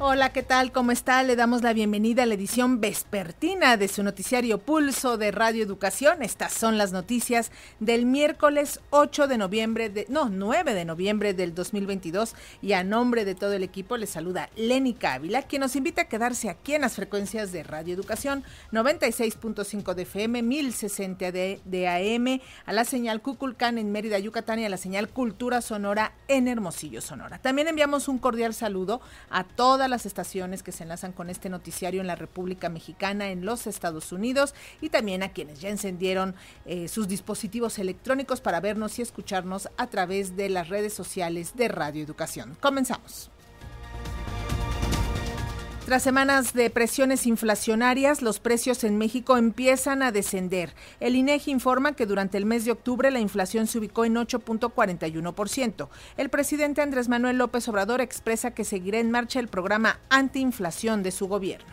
Hola, ¿qué tal? ¿Cómo está? Le damos la bienvenida a la edición vespertina de su noticiario Pulso de Radio Educación. Estas son las noticias del miércoles 8 de noviembre, de, no, 9 de noviembre del 2022. Y a nombre de todo el equipo le saluda Lenny Cávila, quien nos invita a quedarse aquí en las frecuencias de Radio Educación 96.5 de FM, 1060 de, AM, a la señal Cuculcán en Mérida, Yucatán y a la señal Cultura Sonora en Hermosillo, Sonora. También enviamos un cordial saludo a todas las estaciones que se enlazan con este noticiario en la República Mexicana, en los Estados Unidos y también a quienes ya encendieron eh, sus dispositivos electrónicos para vernos y escucharnos a través de las redes sociales de Radio Educación. Comenzamos. Tras semanas de presiones inflacionarias, los precios en México empiezan a descender. El INEGI informa que durante el mes de octubre la inflación se ubicó en 8.41%. El presidente Andrés Manuel López Obrador expresa que seguirá en marcha el programa antiinflación de su gobierno.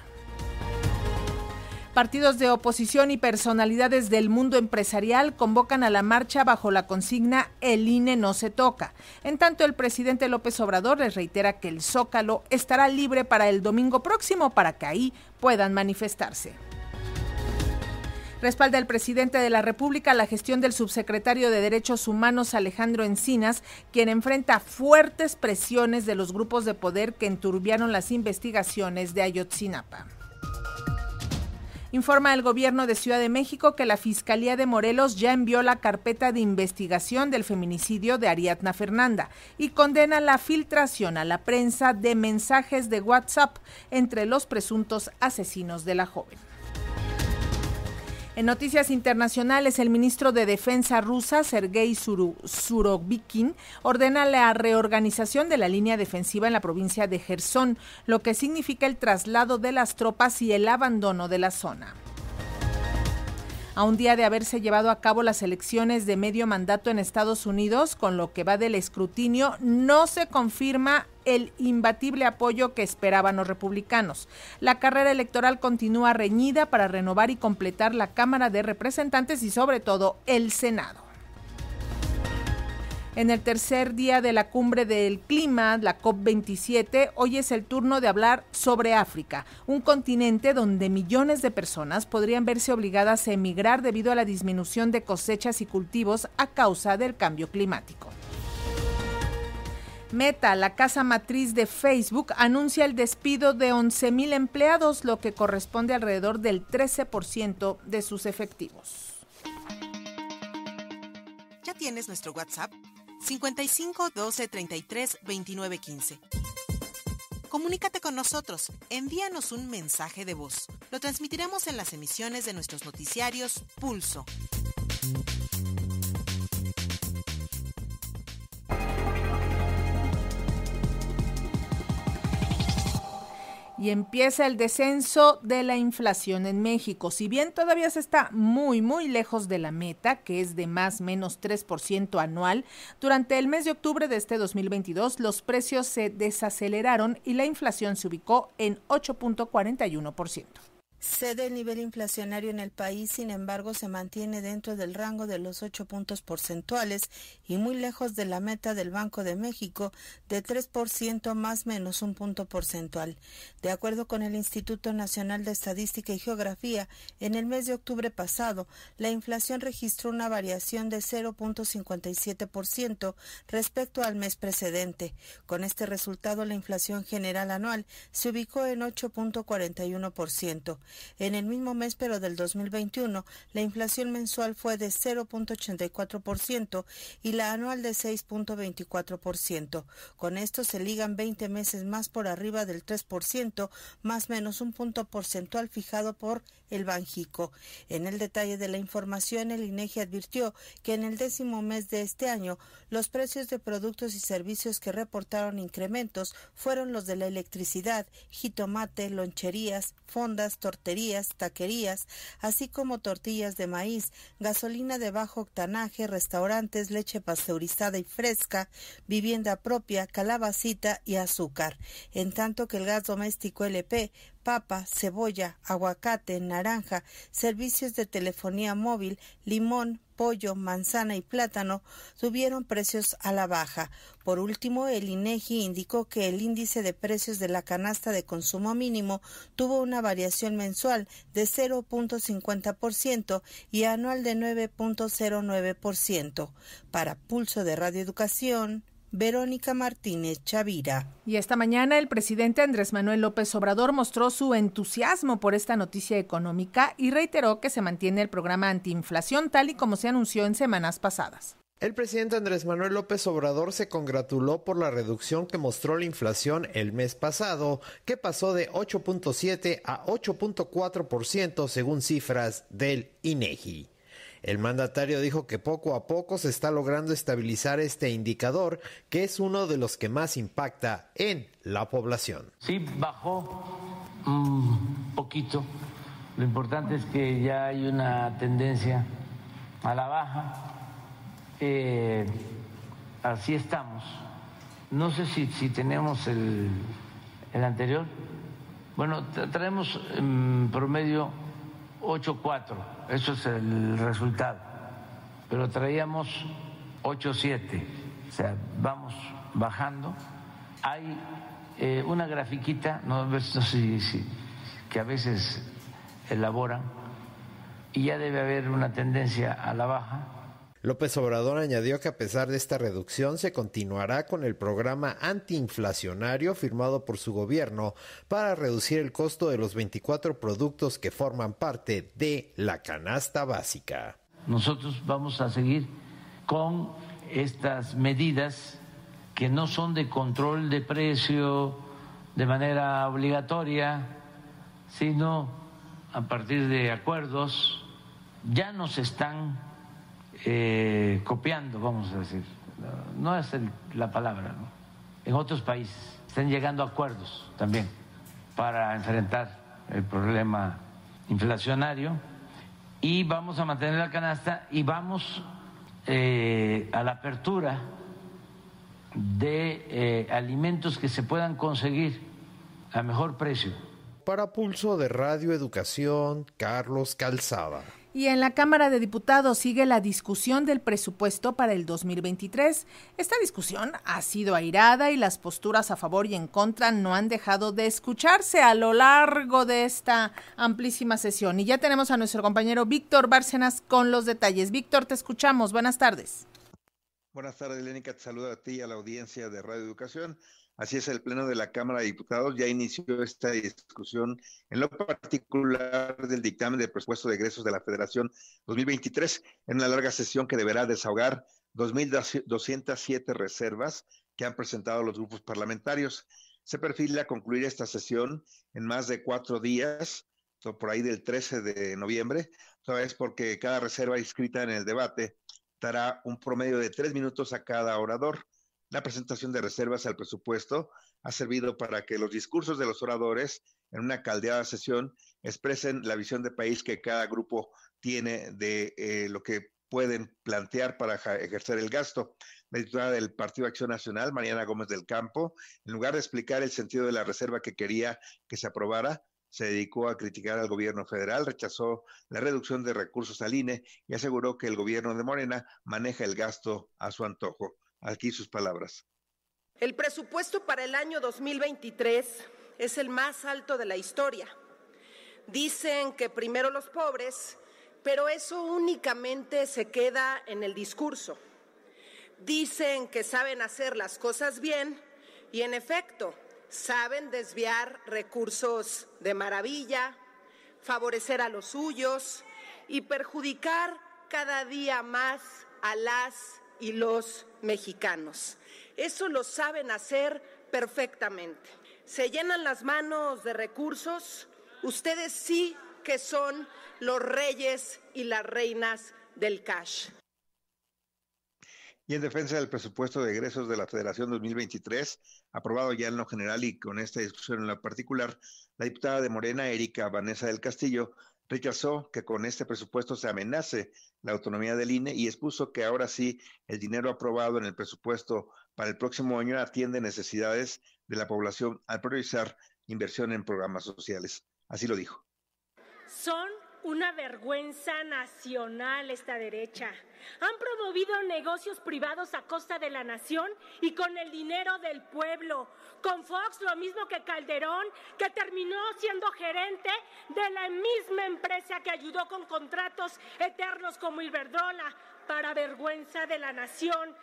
Partidos de oposición y personalidades del mundo empresarial convocan a la marcha bajo la consigna El INE no se toca. En tanto, el presidente López Obrador les reitera que el Zócalo estará libre para el domingo próximo para que ahí puedan manifestarse. Respalda el presidente de la República la gestión del subsecretario de Derechos Humanos Alejandro Encinas, quien enfrenta fuertes presiones de los grupos de poder que enturbiaron las investigaciones de Ayotzinapa. Informa el gobierno de Ciudad de México que la Fiscalía de Morelos ya envió la carpeta de investigación del feminicidio de Ariadna Fernanda y condena la filtración a la prensa de mensajes de WhatsApp entre los presuntos asesinos de la joven. En noticias internacionales, el ministro de Defensa rusa, Sergei Surovikin, ordena la reorganización de la línea defensiva en la provincia de Gerson, lo que significa el traslado de las tropas y el abandono de la zona. A un día de haberse llevado a cabo las elecciones de medio mandato en Estados Unidos, con lo que va del escrutinio, no se confirma el imbatible apoyo que esperaban los republicanos. La carrera electoral continúa reñida para renovar y completar la Cámara de Representantes y sobre todo el Senado. En el tercer día de la cumbre del clima, la COP27, hoy es el turno de hablar sobre África, un continente donde millones de personas podrían verse obligadas a emigrar debido a la disminución de cosechas y cultivos a causa del cambio climático. Meta, la casa matriz de Facebook, anuncia el despido de 11.000 empleados, lo que corresponde alrededor del 13% de sus efectivos. ¿Ya tienes nuestro WhatsApp? 55 12 33 29 15. Comunícate con nosotros, envíanos un mensaje de voz. Lo transmitiremos en las emisiones de nuestros noticiarios Pulso. y empieza el descenso de la inflación en México. Si bien todavía se está muy, muy lejos de la meta, que es de más menos 3% anual, durante el mes de octubre de este 2022 los precios se desaceleraron y la inflación se ubicó en 8.41%. Cede el nivel inflacionario en el país, sin embargo, se mantiene dentro del rango de los 8 puntos porcentuales y muy lejos de la meta del Banco de México de 3% más menos un punto porcentual. De acuerdo con el Instituto Nacional de Estadística y Geografía, en el mes de octubre pasado, la inflación registró una variación de 0.57% respecto al mes precedente. Con este resultado, la inflación general anual se ubicó en 8.41%. En el mismo mes, pero del 2021, la inflación mensual fue de 0.84% y la anual de 6.24%. Con esto se ligan 20 meses más por arriba del 3%, más menos un punto porcentual fijado por el Banjico. En el detalle de la información, el INEGI advirtió que en el décimo mes de este año, los precios de productos y servicios que reportaron incrementos fueron los de la electricidad, jitomate, loncherías, fondas, torterías, taquerías, así como tortillas de maíz, gasolina de bajo octanaje, restaurantes, leche pasteurizada y fresca, vivienda propia, calabacita y azúcar. En tanto que el gas doméstico LP papa, cebolla, aguacate, naranja, servicios de telefonía móvil, limón, pollo, manzana y plátano subieron precios a la baja. Por último, el INEGI indicó que el índice de precios de la canasta de consumo mínimo tuvo una variación mensual de 0.50% y anual de 9.09%. Para Pulso de Radioeducación... Verónica Martínez Chavira. Y esta mañana el presidente Andrés Manuel López Obrador mostró su entusiasmo por esta noticia económica y reiteró que se mantiene el programa antiinflación tal y como se anunció en semanas pasadas. El presidente Andrés Manuel López Obrador se congratuló por la reducción que mostró la inflación el mes pasado, que pasó de 8.7 a 8.4% según cifras del INEGI. El mandatario dijo que poco a poco se está logrando estabilizar este indicador, que es uno de los que más impacta en la población. Sí, bajó un poquito. Lo importante es que ya hay una tendencia a la baja. así estamos. No sé si, si tenemos el, el anterior. Bueno, traemos en em, promedio 8-4, eso es el resultado, pero traíamos 8-7, o sea, vamos bajando. Hay eh, una grafiquita, no, sé si, que a veces elaboran, y ya debe haber una tendencia a la baja López Obrador añadió que a pesar de esta reducción se continuará con el programa antiinflacionario firmado por su gobierno para reducir el costo de los 24 productos que forman parte de la canasta básica. Nosotros vamos a seguir con estas medidas que no son de control de precio de manera obligatoria, sino a partir de acuerdos. Ya nos están eh, copiando, vamos a decir, no es la palabra, ¿no? en otros países están llegando acuerdos también para enfrentar el problema inflacionario y vamos a mantener la canasta y vamos eh, a la apertura de eh, alimentos que se puedan conseguir a mejor precio. Para pulso de Radio Educación, Carlos Calzada. Y en la Cámara de Diputados sigue la discusión del presupuesto para el 2023. Esta discusión ha sido airada y las posturas a favor y en contra no han dejado de escucharse a lo largo de esta amplísima sesión. Y ya tenemos a nuestro compañero Víctor Bárcenas con los detalles. Víctor, te escuchamos. Buenas tardes. Buenas tardes, Lénica. Te saludo a ti y a la audiencia de Radio Educación. Así es, el Pleno de la Cámara de Diputados ya inició esta discusión en lo particular del dictamen de presupuesto de egresos de la Federación 2023 en una larga sesión que deberá desahogar 2.207 reservas que han presentado los grupos parlamentarios. Se perfila concluir esta sesión en más de cuatro días, por ahí del 13 de noviembre, todavía es porque cada reserva inscrita en el debate dará un promedio de tres minutos a cada orador. La presentación de reservas al presupuesto ha servido para que los discursos de los oradores en una caldeada sesión expresen la visión de país que cada grupo tiene de eh, lo que pueden plantear para ejercer el gasto. La editora del Partido Acción Nacional, Mariana Gómez del Campo, en lugar de explicar el sentido de la reserva que quería que se aprobara, se dedicó a criticar al gobierno federal, rechazó la reducción de recursos al INE y aseguró que el gobierno de Morena maneja el gasto a su antojo aquí sus palabras. El presupuesto para el año 2023 es el más alto de la historia. Dicen que primero los pobres, pero eso únicamente se queda en el discurso. Dicen que saben hacer las cosas bien y en efecto saben desviar recursos de maravilla, favorecer a los suyos y perjudicar cada día más a las y los mexicanos. Eso lo saben hacer perfectamente. Se llenan las manos de recursos. Ustedes sí que son los reyes y las reinas del cash. Y en defensa del presupuesto de egresos de la Federación 2023, aprobado ya en lo general y con esta discusión en lo particular, la diputada de Morena, Erika Vanessa del Castillo, rechazó que con este presupuesto se amenace la autonomía del INE y expuso que ahora sí el dinero aprobado en el presupuesto para el próximo año atiende necesidades de la población al priorizar inversión en programas sociales. Así lo dijo. Una vergüenza nacional esta derecha. Han promovido negocios privados a costa de la nación y con el dinero del pueblo. Con Fox lo mismo que Calderón, que terminó siendo gerente de la misma empresa que ayudó con contratos eternos como Iberdrola, para vergüenza de la nación.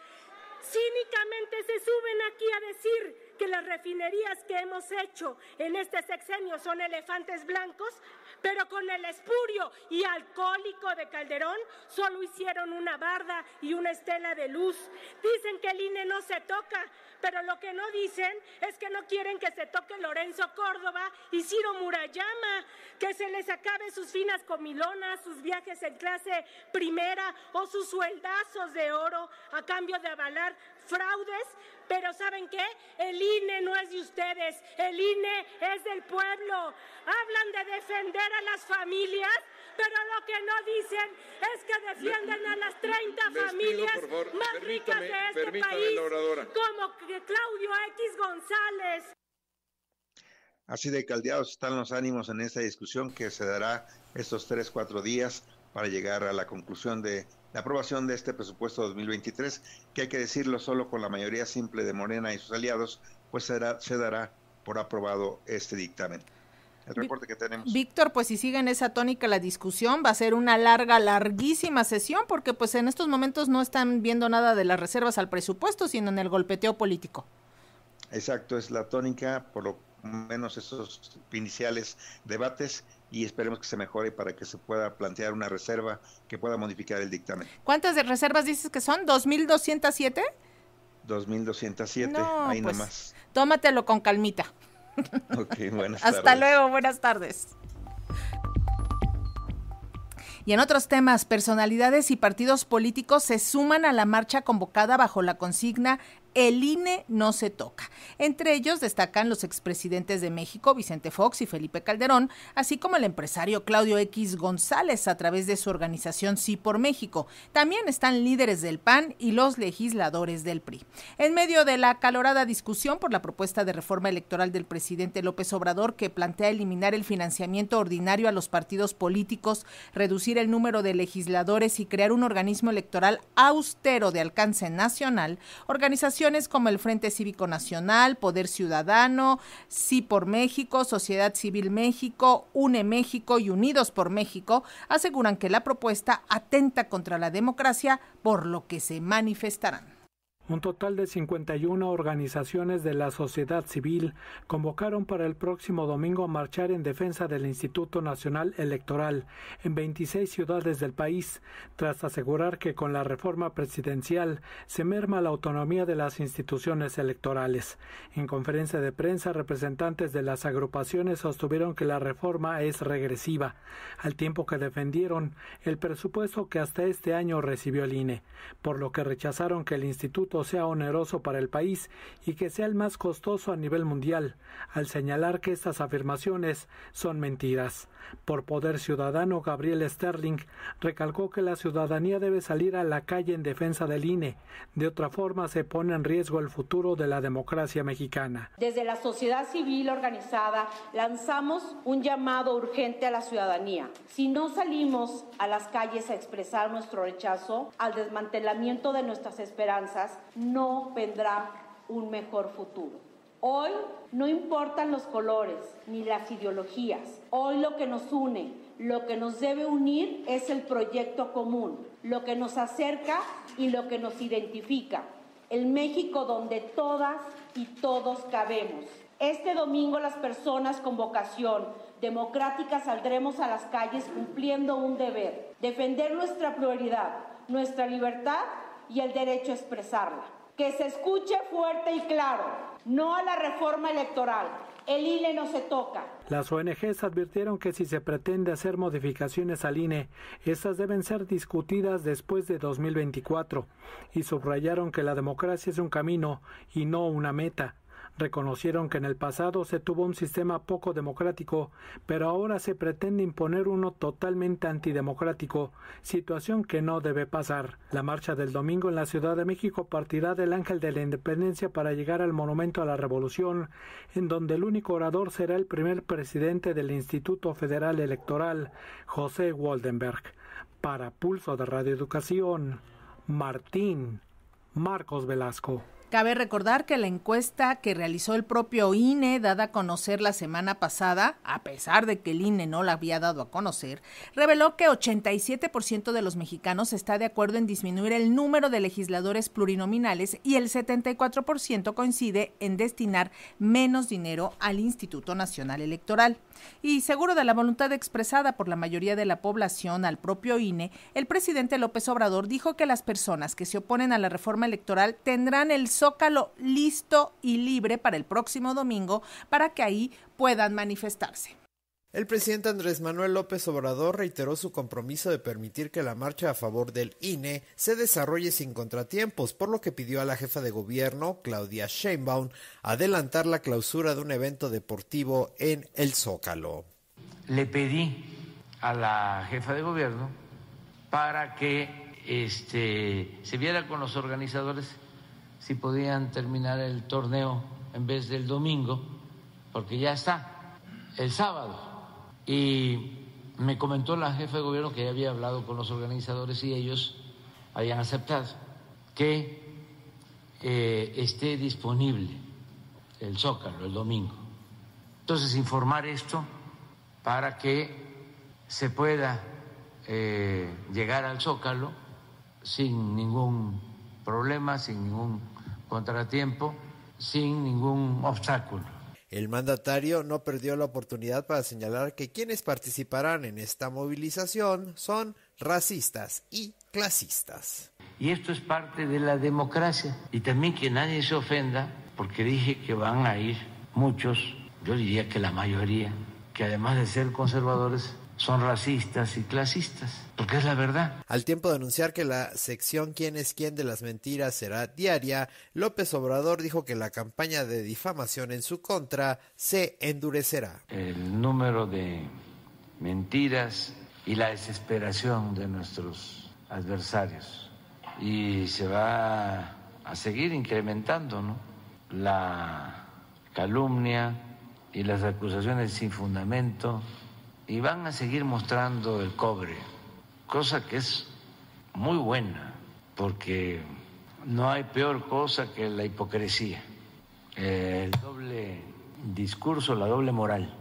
Cínicamente se suben aquí a decir que las refinerías que hemos hecho en este sexenio son elefantes blancos, pero con el espurio y alcohólico de Calderón solo hicieron una barda y una estela de luz. Dicen que el INE no se toca, pero lo que no dicen es que no quieren que se toque Lorenzo Córdoba y Ciro Murayama, que se les acabe sus finas comilonas, sus viajes en clase primera o sus sueldazos de oro a cambio de avalar fraudes, pero ¿saben qué? El INE no es de ustedes, el INE es del pueblo. Hablan de defender a las familias, pero lo que no dicen es que defienden a las 30 familias más ricas de este país, como Claudio X González. Así de caldeados están los ánimos en esta discusión que se dará estos tres, cuatro días para llegar a la conclusión de la aprobación de este presupuesto 2023, que hay que decirlo solo con la mayoría simple de Morena y sus aliados, pues será, se dará por aprobado este dictamen. El reporte que tenemos. Víctor, pues si sigue en esa tónica la discusión, va a ser una larga, larguísima sesión, porque pues en estos momentos no están viendo nada de las reservas al presupuesto, sino en el golpeteo político. Exacto, es la tónica, por lo menos esos iniciales debates y esperemos que se mejore para que se pueda plantear una reserva que pueda modificar el dictamen. ¿Cuántas de reservas dices que son? ¿2.207? 2.207, no, ahí pues, nomás. Tómatelo con calmita. Ok, buenas Hasta luego, buenas tardes. Y en otros temas, personalidades y partidos políticos se suman a la marcha convocada bajo la consigna el INE no se toca. Entre ellos destacan los expresidentes de México, Vicente Fox y Felipe Calderón, así como el empresario Claudio X González a través de su organización Sí por México. También están líderes del PAN y los legisladores del PRI. En medio de la acalorada discusión por la propuesta de reforma electoral del presidente López Obrador que plantea eliminar el financiamiento ordinario a los partidos políticos, reducir el número de legisladores y crear un organismo electoral austero de alcance nacional, organización como el Frente Cívico Nacional, Poder Ciudadano, Sí por México, Sociedad Civil México, UNE México y Unidos por México aseguran que la propuesta atenta contra la democracia, por lo que se manifestarán. Un total de 51 organizaciones de la sociedad civil convocaron para el próximo domingo a marchar en defensa del Instituto Nacional Electoral en 26 ciudades del país, tras asegurar que con la reforma presidencial se merma la autonomía de las instituciones electorales. En conferencia de prensa, representantes de las agrupaciones sostuvieron que la reforma es regresiva, al tiempo que defendieron el presupuesto que hasta este año recibió el INE, por lo que rechazaron que el Instituto sea oneroso para el país y que sea el más costoso a nivel mundial, al señalar que estas afirmaciones son mentiras. Por Poder Ciudadano, Gabriel Sterling recalcó que la ciudadanía debe salir a la calle en defensa del INE. De otra forma, se pone en riesgo el futuro de la democracia mexicana. Desde la sociedad civil organizada lanzamos un llamado urgente a la ciudadanía. Si no salimos a las calles a expresar nuestro rechazo al desmantelamiento de nuestras esperanzas, no vendrá un mejor futuro. Hoy no importan los colores ni las ideologías. Hoy lo que nos une, lo que nos debe unir es el proyecto común, lo que nos acerca y lo que nos identifica. El México donde todas y todos cabemos. Este domingo las personas con vocación democrática saldremos a las calles cumpliendo un deber, defender nuestra pluralidad, nuestra libertad y el derecho a expresarla. Que se escuche fuerte y claro, no a la reforma electoral. El INE no se toca. Las ONGs advirtieron que si se pretende hacer modificaciones al INE, estas deben ser discutidas después de 2024 y subrayaron que la democracia es un camino y no una meta Reconocieron que en el pasado se tuvo un sistema poco democrático, pero ahora se pretende imponer uno totalmente antidemocrático, situación que no debe pasar. La marcha del domingo en la Ciudad de México partirá del Ángel de la Independencia para llegar al Monumento a la Revolución, en donde el único orador será el primer presidente del Instituto Federal Electoral, José Waldenberg. Para Pulso de Radio Educación, Martín Marcos Velasco. Cabe recordar que la encuesta que realizó el propio INE, dada a conocer la semana pasada, a pesar de que el INE no la había dado a conocer, reveló que 87% de los mexicanos está de acuerdo en disminuir el número de legisladores plurinominales y el 74% coincide en destinar menos dinero al Instituto Nacional Electoral. Y seguro de la voluntad expresada por la mayoría de la población al propio INE, el presidente López Obrador dijo que las personas que se oponen a la reforma electoral tendrán el Zócalo listo y libre para el próximo domingo para que ahí puedan manifestarse. El presidente Andrés Manuel López Obrador reiteró su compromiso de permitir que la marcha a favor del INE se desarrolle sin contratiempos, por lo que pidió a la jefa de gobierno, Claudia Sheinbaum, adelantar la clausura de un evento deportivo en el Zócalo. Le pedí a la jefa de gobierno para que este, se viera con los organizadores si podían terminar el torneo en vez del domingo, porque ya está, el sábado. Y me comentó la jefa de gobierno que ya había hablado con los organizadores y ellos habían aceptado que eh, esté disponible el zócalo el domingo. Entonces, informar esto para que se pueda eh, llegar al zócalo sin ningún problema, sin ningún contratiempo sin ningún obstáculo. El mandatario no perdió la oportunidad para señalar que quienes participarán en esta movilización son racistas y clasistas. Y esto es parte de la democracia. Y también que nadie se ofenda, porque dije que van a ir muchos, yo diría que la mayoría, que además de ser conservadores, son racistas y clasistas, porque es la verdad. Al tiempo de anunciar que la sección Quién es quién de las mentiras será diaria, López Obrador dijo que la campaña de difamación en su contra se endurecerá. El número de mentiras y la desesperación de nuestros adversarios. Y se va a seguir incrementando ¿no? la calumnia y las acusaciones sin fundamento y van a seguir mostrando el cobre, cosa que es muy buena, porque no hay peor cosa que la hipocresía, el doble discurso, la doble moral.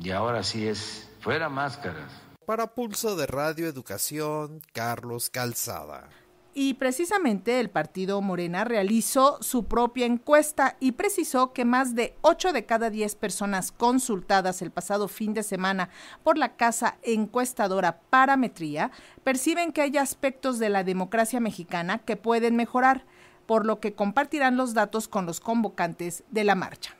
Y ahora sí es, fuera máscaras. Para Pulso de Radio Educación, Carlos Calzada y precisamente el partido Morena realizó su propia encuesta y precisó que más de 8 de cada 10 personas consultadas el pasado fin de semana por la casa encuestadora Parametría perciben que hay aspectos de la democracia mexicana que pueden mejorar, por lo que compartirán los datos con los convocantes de la marcha.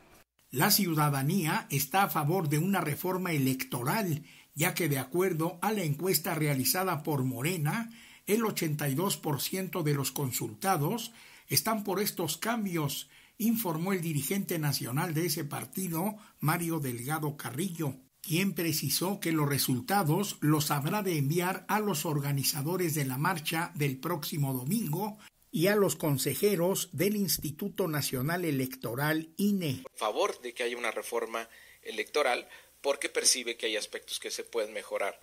La ciudadanía está a favor de una reforma electoral, ya que de acuerdo a la encuesta realizada por Morena, el 82% de los consultados están por estos cambios, informó el dirigente nacional de ese partido, Mario Delgado Carrillo, quien precisó que los resultados los habrá de enviar a los organizadores de la marcha del próximo domingo y a los consejeros del Instituto Nacional Electoral INE. favor de que haya una reforma electoral porque percibe que hay aspectos que se pueden mejorar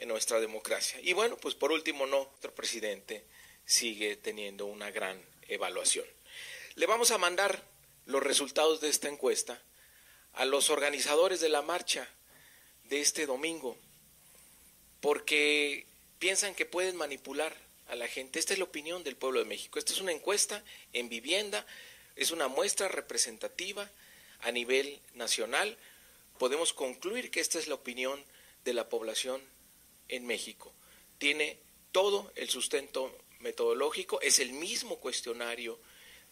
en nuestra democracia. Y bueno, pues por último, no, nuestro presidente sigue teniendo una gran evaluación. Le vamos a mandar los resultados de esta encuesta a los organizadores de la marcha de este domingo, porque piensan que pueden manipular a la gente. Esta es la opinión del pueblo de México. Esta es una encuesta en vivienda, es una muestra representativa a nivel nacional. Podemos concluir que esta es la opinión de la población en México. Tiene todo el sustento metodológico, es el mismo cuestionario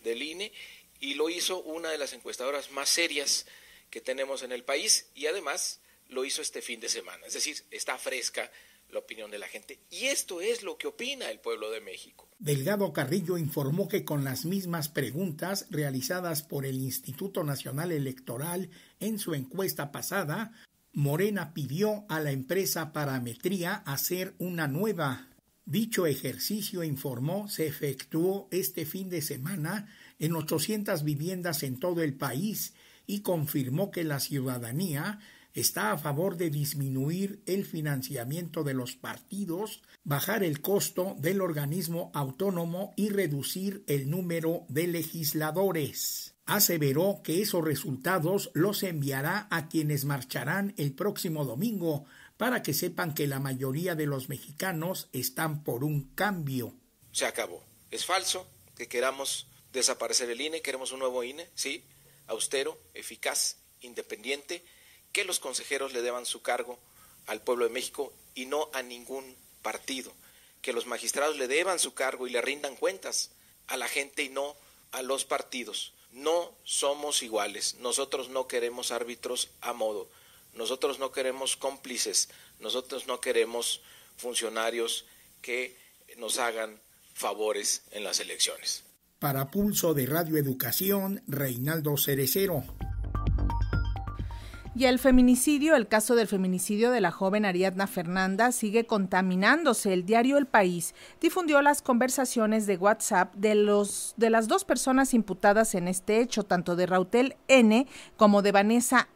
del INE y lo hizo una de las encuestadoras más serias que tenemos en el país y además lo hizo este fin de semana. Es decir, está fresca la opinión de la gente. Y esto es lo que opina el pueblo de México. Delgado Carrillo informó que con las mismas preguntas realizadas por el Instituto Nacional Electoral en su encuesta pasada, Morena pidió a la empresa Parametría hacer una nueva. Dicho ejercicio, informó, se efectuó este fin de semana en 800 viviendas en todo el país y confirmó que la ciudadanía está a favor de disminuir el financiamiento de los partidos, bajar el costo del organismo autónomo y reducir el número de legisladores aseveró que esos resultados los enviará a quienes marcharán el próximo domingo para que sepan que la mayoría de los mexicanos están por un cambio. Se acabó. Es falso que queramos desaparecer el INE, queremos un nuevo INE, sí, austero, eficaz, independiente, que los consejeros le deban su cargo al pueblo de México y no a ningún partido, que los magistrados le deban su cargo y le rindan cuentas a la gente y no a los partidos no somos iguales. Nosotros no queremos árbitros a modo. Nosotros no queremos cómplices. Nosotros no queremos funcionarios que nos hagan favores en las elecciones. Para Pulso de Radio Educación, Reinaldo Cerecero. Y el feminicidio, el caso del feminicidio de la joven Ariadna Fernanda, sigue contaminándose. El diario El País difundió las conversaciones de WhatsApp de, los, de las dos personas imputadas en este hecho, tanto de Rautel N como de Vanessa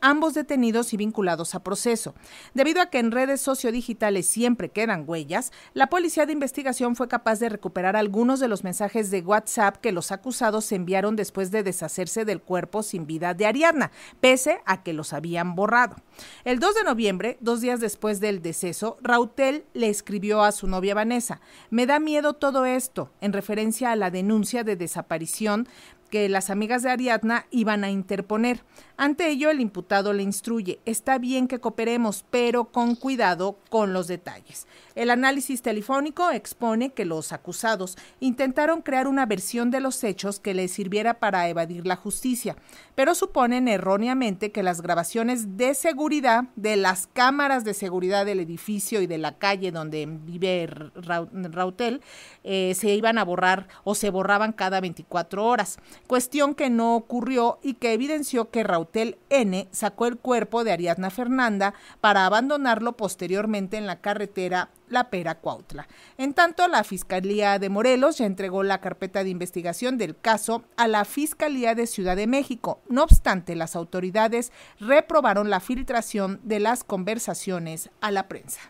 ambos detenidos y vinculados a proceso. Debido a que en redes sociodigitales siempre quedan huellas, la policía de investigación fue capaz de recuperar algunos de los mensajes de WhatsApp que los acusados enviaron después de deshacerse del cuerpo sin vida de Ariadna, pese a que los habían borrado. El 2 de noviembre, dos días después del deceso, Rautel le escribió a su novia Vanessa, me da miedo todo esto, en referencia a la denuncia de desaparición que las amigas de Ariadna iban a interponer. Ante ello, el imputado le instruye, está bien que cooperemos, pero con cuidado con los detalles. El análisis telefónico expone que los acusados intentaron crear una versión de los hechos que les sirviera para evadir la justicia, pero suponen erróneamente que las grabaciones de seguridad de las cámaras de seguridad del edificio y de la calle donde vive Rautel eh, se iban a borrar o se borraban cada 24 horas, cuestión que no ocurrió y que evidenció que Rautel Hotel N sacó el cuerpo de Ariadna Fernanda para abandonarlo posteriormente en la carretera La Pera Cuautla. En tanto, la Fiscalía de Morelos ya entregó la carpeta de investigación del caso a la Fiscalía de Ciudad de México. No obstante, las autoridades reprobaron la filtración de las conversaciones a la prensa.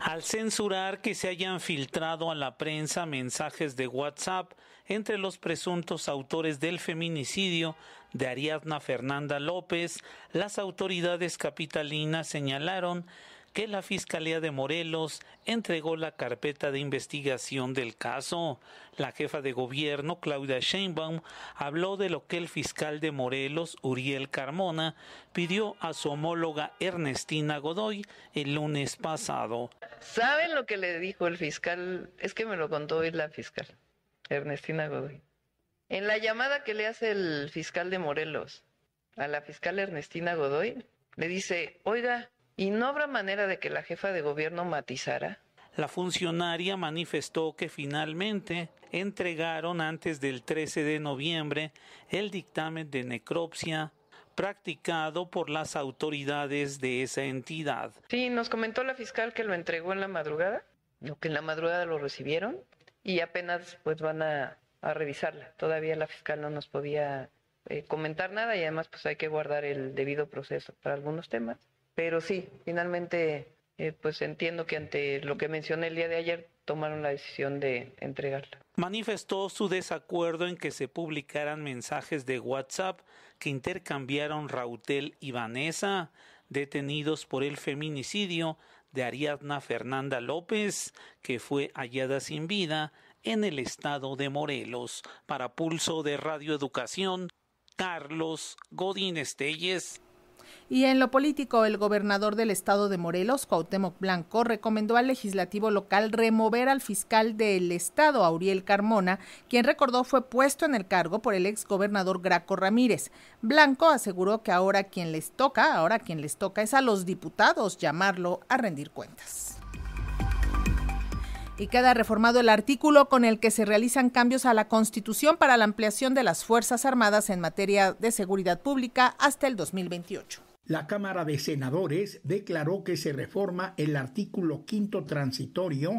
Al censurar que se hayan filtrado a la prensa mensajes de WhatsApp entre los presuntos autores del feminicidio de Ariadna Fernanda López, las autoridades capitalinas señalaron que la Fiscalía de Morelos entregó la carpeta de investigación del caso. La jefa de gobierno, Claudia Sheinbaum, habló de lo que el fiscal de Morelos, Uriel Carmona, pidió a su homóloga Ernestina Godoy el lunes pasado. ¿Saben lo que le dijo el fiscal? Es que me lo contó hoy la fiscal, Ernestina Godoy. En la llamada que le hace el fiscal de Morelos a la fiscal Ernestina Godoy, le dice, oiga, ¿y no habrá manera de que la jefa de gobierno matizara? La funcionaria manifestó que finalmente entregaron antes del 13 de noviembre el dictamen de necropsia practicado por las autoridades de esa entidad. Sí, nos comentó la fiscal que lo entregó en la madrugada, lo que en la madrugada lo recibieron y apenas pues van a a revisarla. Todavía la fiscal no nos podía eh, comentar nada y además pues hay que guardar el debido proceso para algunos temas. Pero sí, finalmente eh, pues entiendo que ante lo que mencioné el día de ayer tomaron la decisión de entregarla. Manifestó su desacuerdo en que se publicaran mensajes de WhatsApp que intercambiaron Rautel y Vanessa, detenidos por el feminicidio de Ariadna Fernanda López, que fue hallada sin vida en el estado de Morelos. Para Pulso de Radio Educación, Carlos Godín Estelles. Y en lo político, el gobernador del estado de Morelos, Cuauhtémoc Blanco, recomendó al legislativo local remover al fiscal del estado, Auriel Carmona, quien recordó fue puesto en el cargo por el ex gobernador Graco Ramírez. Blanco aseguró que ahora quien les toca, ahora quien les toca es a los diputados llamarlo a rendir cuentas y queda reformado el artículo con el que se realizan cambios a la Constitución para la ampliación de las Fuerzas Armadas en materia de seguridad pública hasta el 2028. La Cámara de Senadores declaró que se reforma el artículo quinto transitorio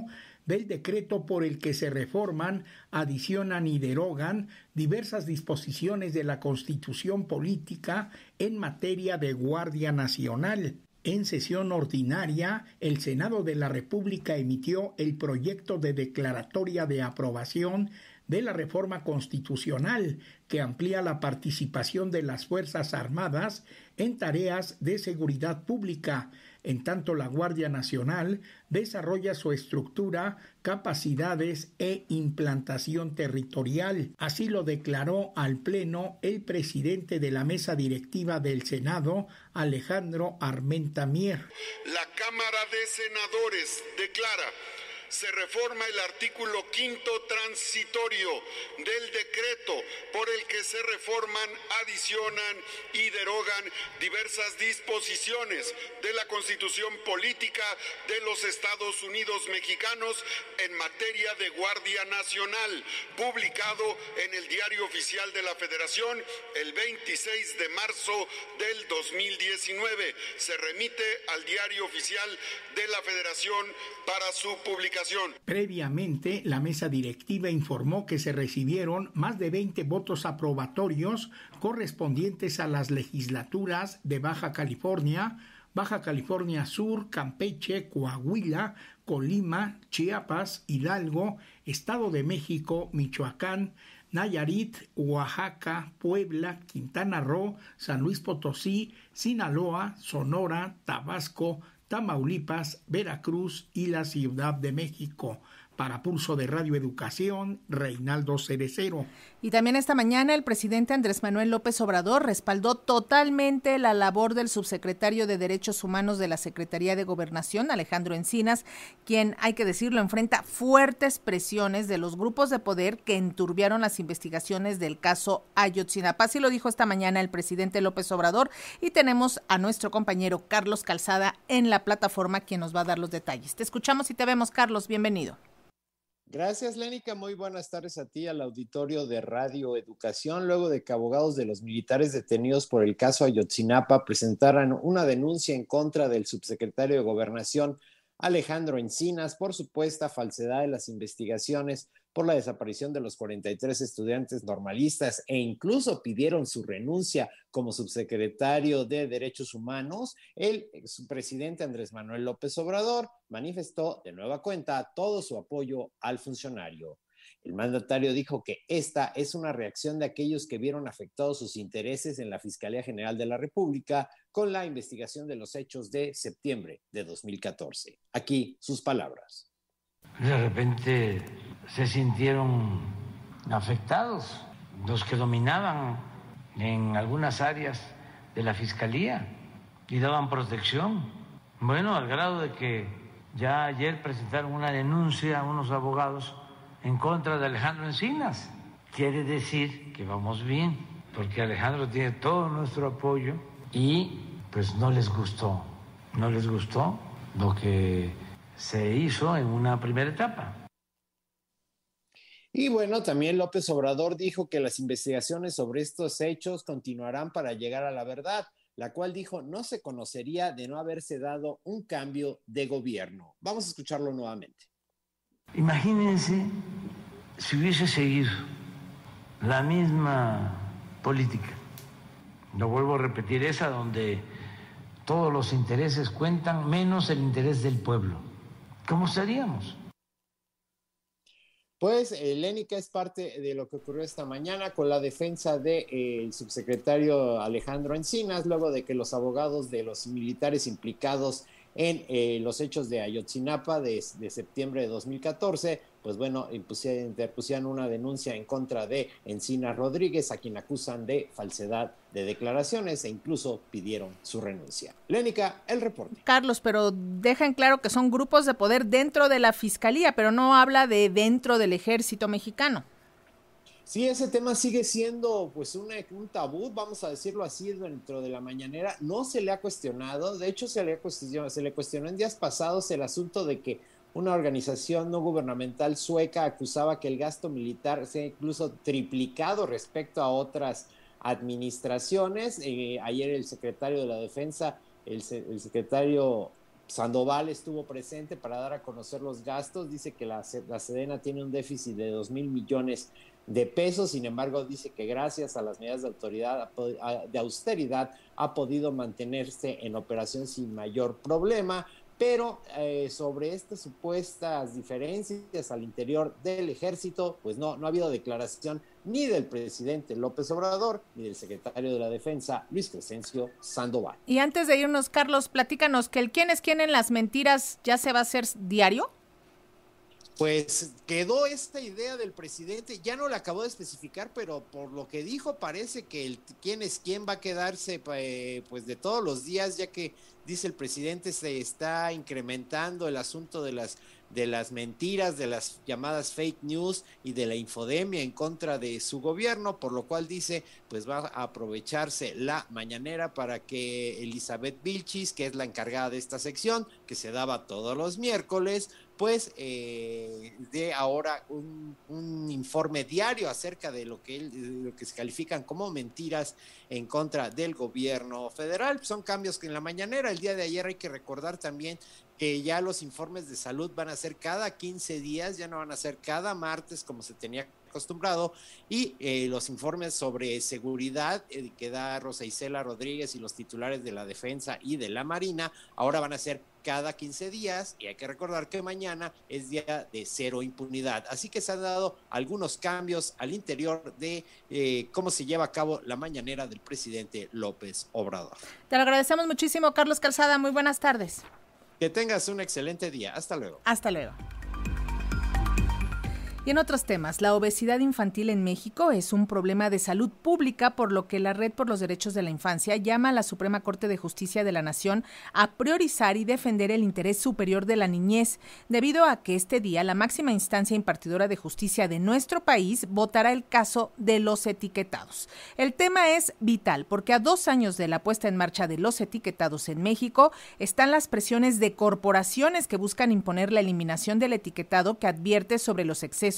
del decreto por el que se reforman, adicionan y derogan diversas disposiciones de la Constitución política en materia de Guardia Nacional. En sesión ordinaria, el Senado de la República emitió el proyecto de declaratoria de aprobación de la reforma constitucional que amplía la participación de las Fuerzas Armadas en tareas de seguridad pública en tanto, la Guardia Nacional desarrolla su estructura, capacidades e implantación territorial. Así lo declaró al Pleno el presidente de la mesa directiva del Senado, Alejandro Armenta Mier. La Cámara de Senadores declara se reforma el artículo quinto transitorio del decreto por el que se reforman, adicionan y derogan diversas disposiciones de la Constitución Política de los Estados Unidos Mexicanos en materia de Guardia Nacional, publicado en el Diario Oficial de la Federación el 26 de marzo del 2019. Se remite al Diario Oficial de la Federación para su publicación. Previamente, la mesa directiva informó que se recibieron más de 20 votos aprobatorios correspondientes a las legislaturas de Baja California, Baja California Sur, Campeche, Coahuila, Colima, Chiapas, Hidalgo, Estado de México, Michoacán, Nayarit, Oaxaca, Puebla, Quintana Roo, San Luis Potosí, Sinaloa, Sonora, Tabasco, Tamaulipas, Veracruz y la Ciudad de México para Pulso de Radio Educación, Reinaldo Cerecero. Y también esta mañana el presidente Andrés Manuel López Obrador respaldó totalmente la labor del subsecretario de Derechos Humanos de la Secretaría de Gobernación, Alejandro Encinas, quien, hay que decirlo, enfrenta fuertes presiones de los grupos de poder que enturbiaron las investigaciones del caso Ayotzinapa. Así lo dijo esta mañana el presidente López Obrador y tenemos a nuestro compañero Carlos Calzada en la plataforma quien nos va a dar los detalles. Te escuchamos y te vemos, Carlos. Bienvenido. Gracias, Lénica. Muy buenas tardes a ti, al auditorio de Radio Educación. Luego de que abogados de los militares detenidos por el caso Ayotzinapa presentaran una denuncia en contra del subsecretario de Gobernación, Alejandro Encinas, por supuesta falsedad de las investigaciones por la desaparición de los 43 estudiantes normalistas e incluso pidieron su renuncia como subsecretario de Derechos Humanos, el presidente Andrés Manuel López Obrador manifestó de nueva cuenta todo su apoyo al funcionario. El mandatario dijo que esta es una reacción de aquellos que vieron afectados sus intereses en la Fiscalía General de la República con la investigación de los hechos de septiembre de 2014. Aquí sus palabras. De repente se sintieron afectados los que dominaban en algunas áreas de la Fiscalía y daban protección. Bueno, al grado de que ya ayer presentaron una denuncia a unos abogados en contra de Alejandro Encinas. Quiere decir que vamos bien, porque Alejandro tiene todo nuestro apoyo y pues no les gustó, no les gustó lo que se hizo en una primera etapa. Y bueno, también López Obrador dijo que las investigaciones sobre estos hechos continuarán para llegar a la verdad, la cual dijo no se conocería de no haberse dado un cambio de gobierno. Vamos a escucharlo nuevamente. Imagínense si hubiese seguido la misma política. Lo vuelvo a repetir, esa donde todos los intereses cuentan menos el interés del pueblo. ¿Cómo estaríamos? Pues elénica eh, Lénica es parte de lo que ocurrió esta mañana con la defensa del de, eh, el subsecretario Alejandro Encinas, luego de que los abogados de los militares implicados en eh, los hechos de Ayotzinapa de, de septiembre de 2014 pues bueno, interpusieron una denuncia en contra de Encina Rodríguez, a quien acusan de falsedad de declaraciones e incluso pidieron su renuncia. Lénica, el reporte. Carlos, pero dejan claro que son grupos de poder dentro de la fiscalía, pero no habla de dentro del ejército mexicano. Sí, ese tema sigue siendo pues un tabú, vamos a decirlo así, dentro de la mañanera. No se le ha cuestionado, de hecho se le, se le cuestionó en días pasados el asunto de que una organización no gubernamental sueca acusaba que el gasto militar se ha incluso triplicado respecto a otras administraciones. Eh, ayer el secretario de la Defensa, el, secretario Sandoval estuvo presente para dar a conocer los gastos. Dice que la, la Sedena tiene un déficit de 2 mil millones de pesos. Sin embargo, dice que gracias a las medidas de autoridad de austeridad ha podido mantenerse en operación sin mayor problema pero eh, sobre estas supuestas diferencias al interior del ejército, pues no, no ha habido declaración ni del presidente López Obrador, ni del secretario de la Defensa, Luis Crescencio Sandoval. Y antes de irnos, Carlos, platícanos que el quién es quién en las mentiras ya se va a hacer diario pues quedó esta idea del presidente, ya no la acabó de especificar, pero por lo que dijo parece que el quién es quién va a quedarse eh, pues de todos los días, ya que dice el presidente se está incrementando el asunto de las de las mentiras, de las llamadas fake news y de la infodemia en contra de su gobierno, por lo cual dice, pues va a aprovecharse la mañanera para que Elizabeth Vilchis, que es la encargada de esta sección, que se daba todos los miércoles, pues eh, ahora un, informe diario acerca de lo que, lo que se califican como mentiras en contra del gobierno federal. Son cambios que en la mañanera, el día de ayer hay que recordar también que ya los informes de salud van a ser cada 15 días, ya no van a ser cada martes como se tenía acostumbrado, y eh, los informes sobre seguridad eh, que da Rosa Isela Rodríguez y los titulares de la Defensa y de la Marina, ahora van a ser cada 15 días y hay que recordar que mañana es día de cero impunidad. Así que se han dado algunos cambios al interior de eh, cómo se lleva a cabo la mañanera del presidente López Obrador. Te lo agradecemos muchísimo, Carlos Calzada. Muy buenas tardes. Que tengas un excelente día. Hasta luego. Hasta luego. Y en otros temas, la obesidad infantil en México es un problema de salud pública, por lo que la Red por los Derechos de la Infancia llama a la Suprema Corte de Justicia de la Nación a priorizar y defender el interés superior de la niñez, debido a que este día la máxima instancia impartidora de justicia de nuestro país votará el caso de los etiquetados. El tema es vital, porque a dos años de la puesta en marcha de los etiquetados en México están las presiones de corporaciones que buscan imponer la eliminación del etiquetado que advierte sobre los excesos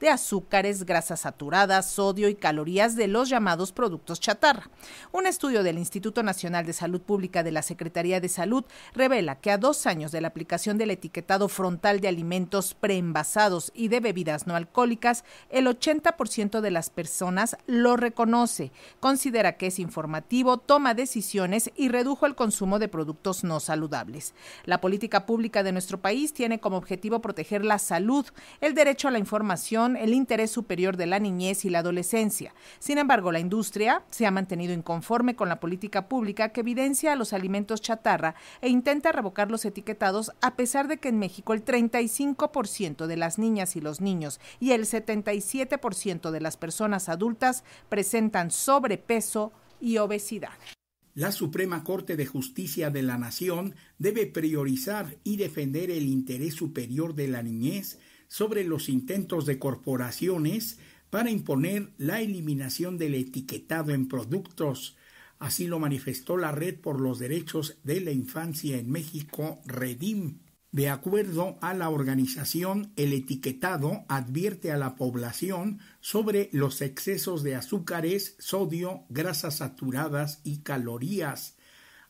de azúcares, grasas saturadas, sodio y calorías de los llamados productos chatarra. Un estudio del Instituto Nacional de Salud Pública de la Secretaría de Salud revela que a dos años de la aplicación del etiquetado frontal de alimentos preenvasados y de bebidas no alcohólicas, el 80% de las personas lo reconoce, considera que es informativo, toma decisiones y redujo el consumo de productos no saludables. La política pública de nuestro país tiene como objetivo proteger la salud, el derecho a la información, el interés superior de la niñez y la adolescencia. Sin embargo, la industria se ha mantenido inconforme con la política pública que evidencia los alimentos chatarra e intenta revocar los etiquetados a pesar de que en México el 35% de las niñas y los niños y el 77% de las personas adultas presentan sobrepeso y obesidad. La Suprema Corte de Justicia de la Nación debe priorizar y defender el interés superior de la niñez sobre los intentos de corporaciones para imponer la eliminación del etiquetado en productos. Así lo manifestó la Red por los Derechos de la Infancia en México, Redim. De acuerdo a la organización, el etiquetado advierte a la población sobre los excesos de azúcares, sodio, grasas saturadas y calorías.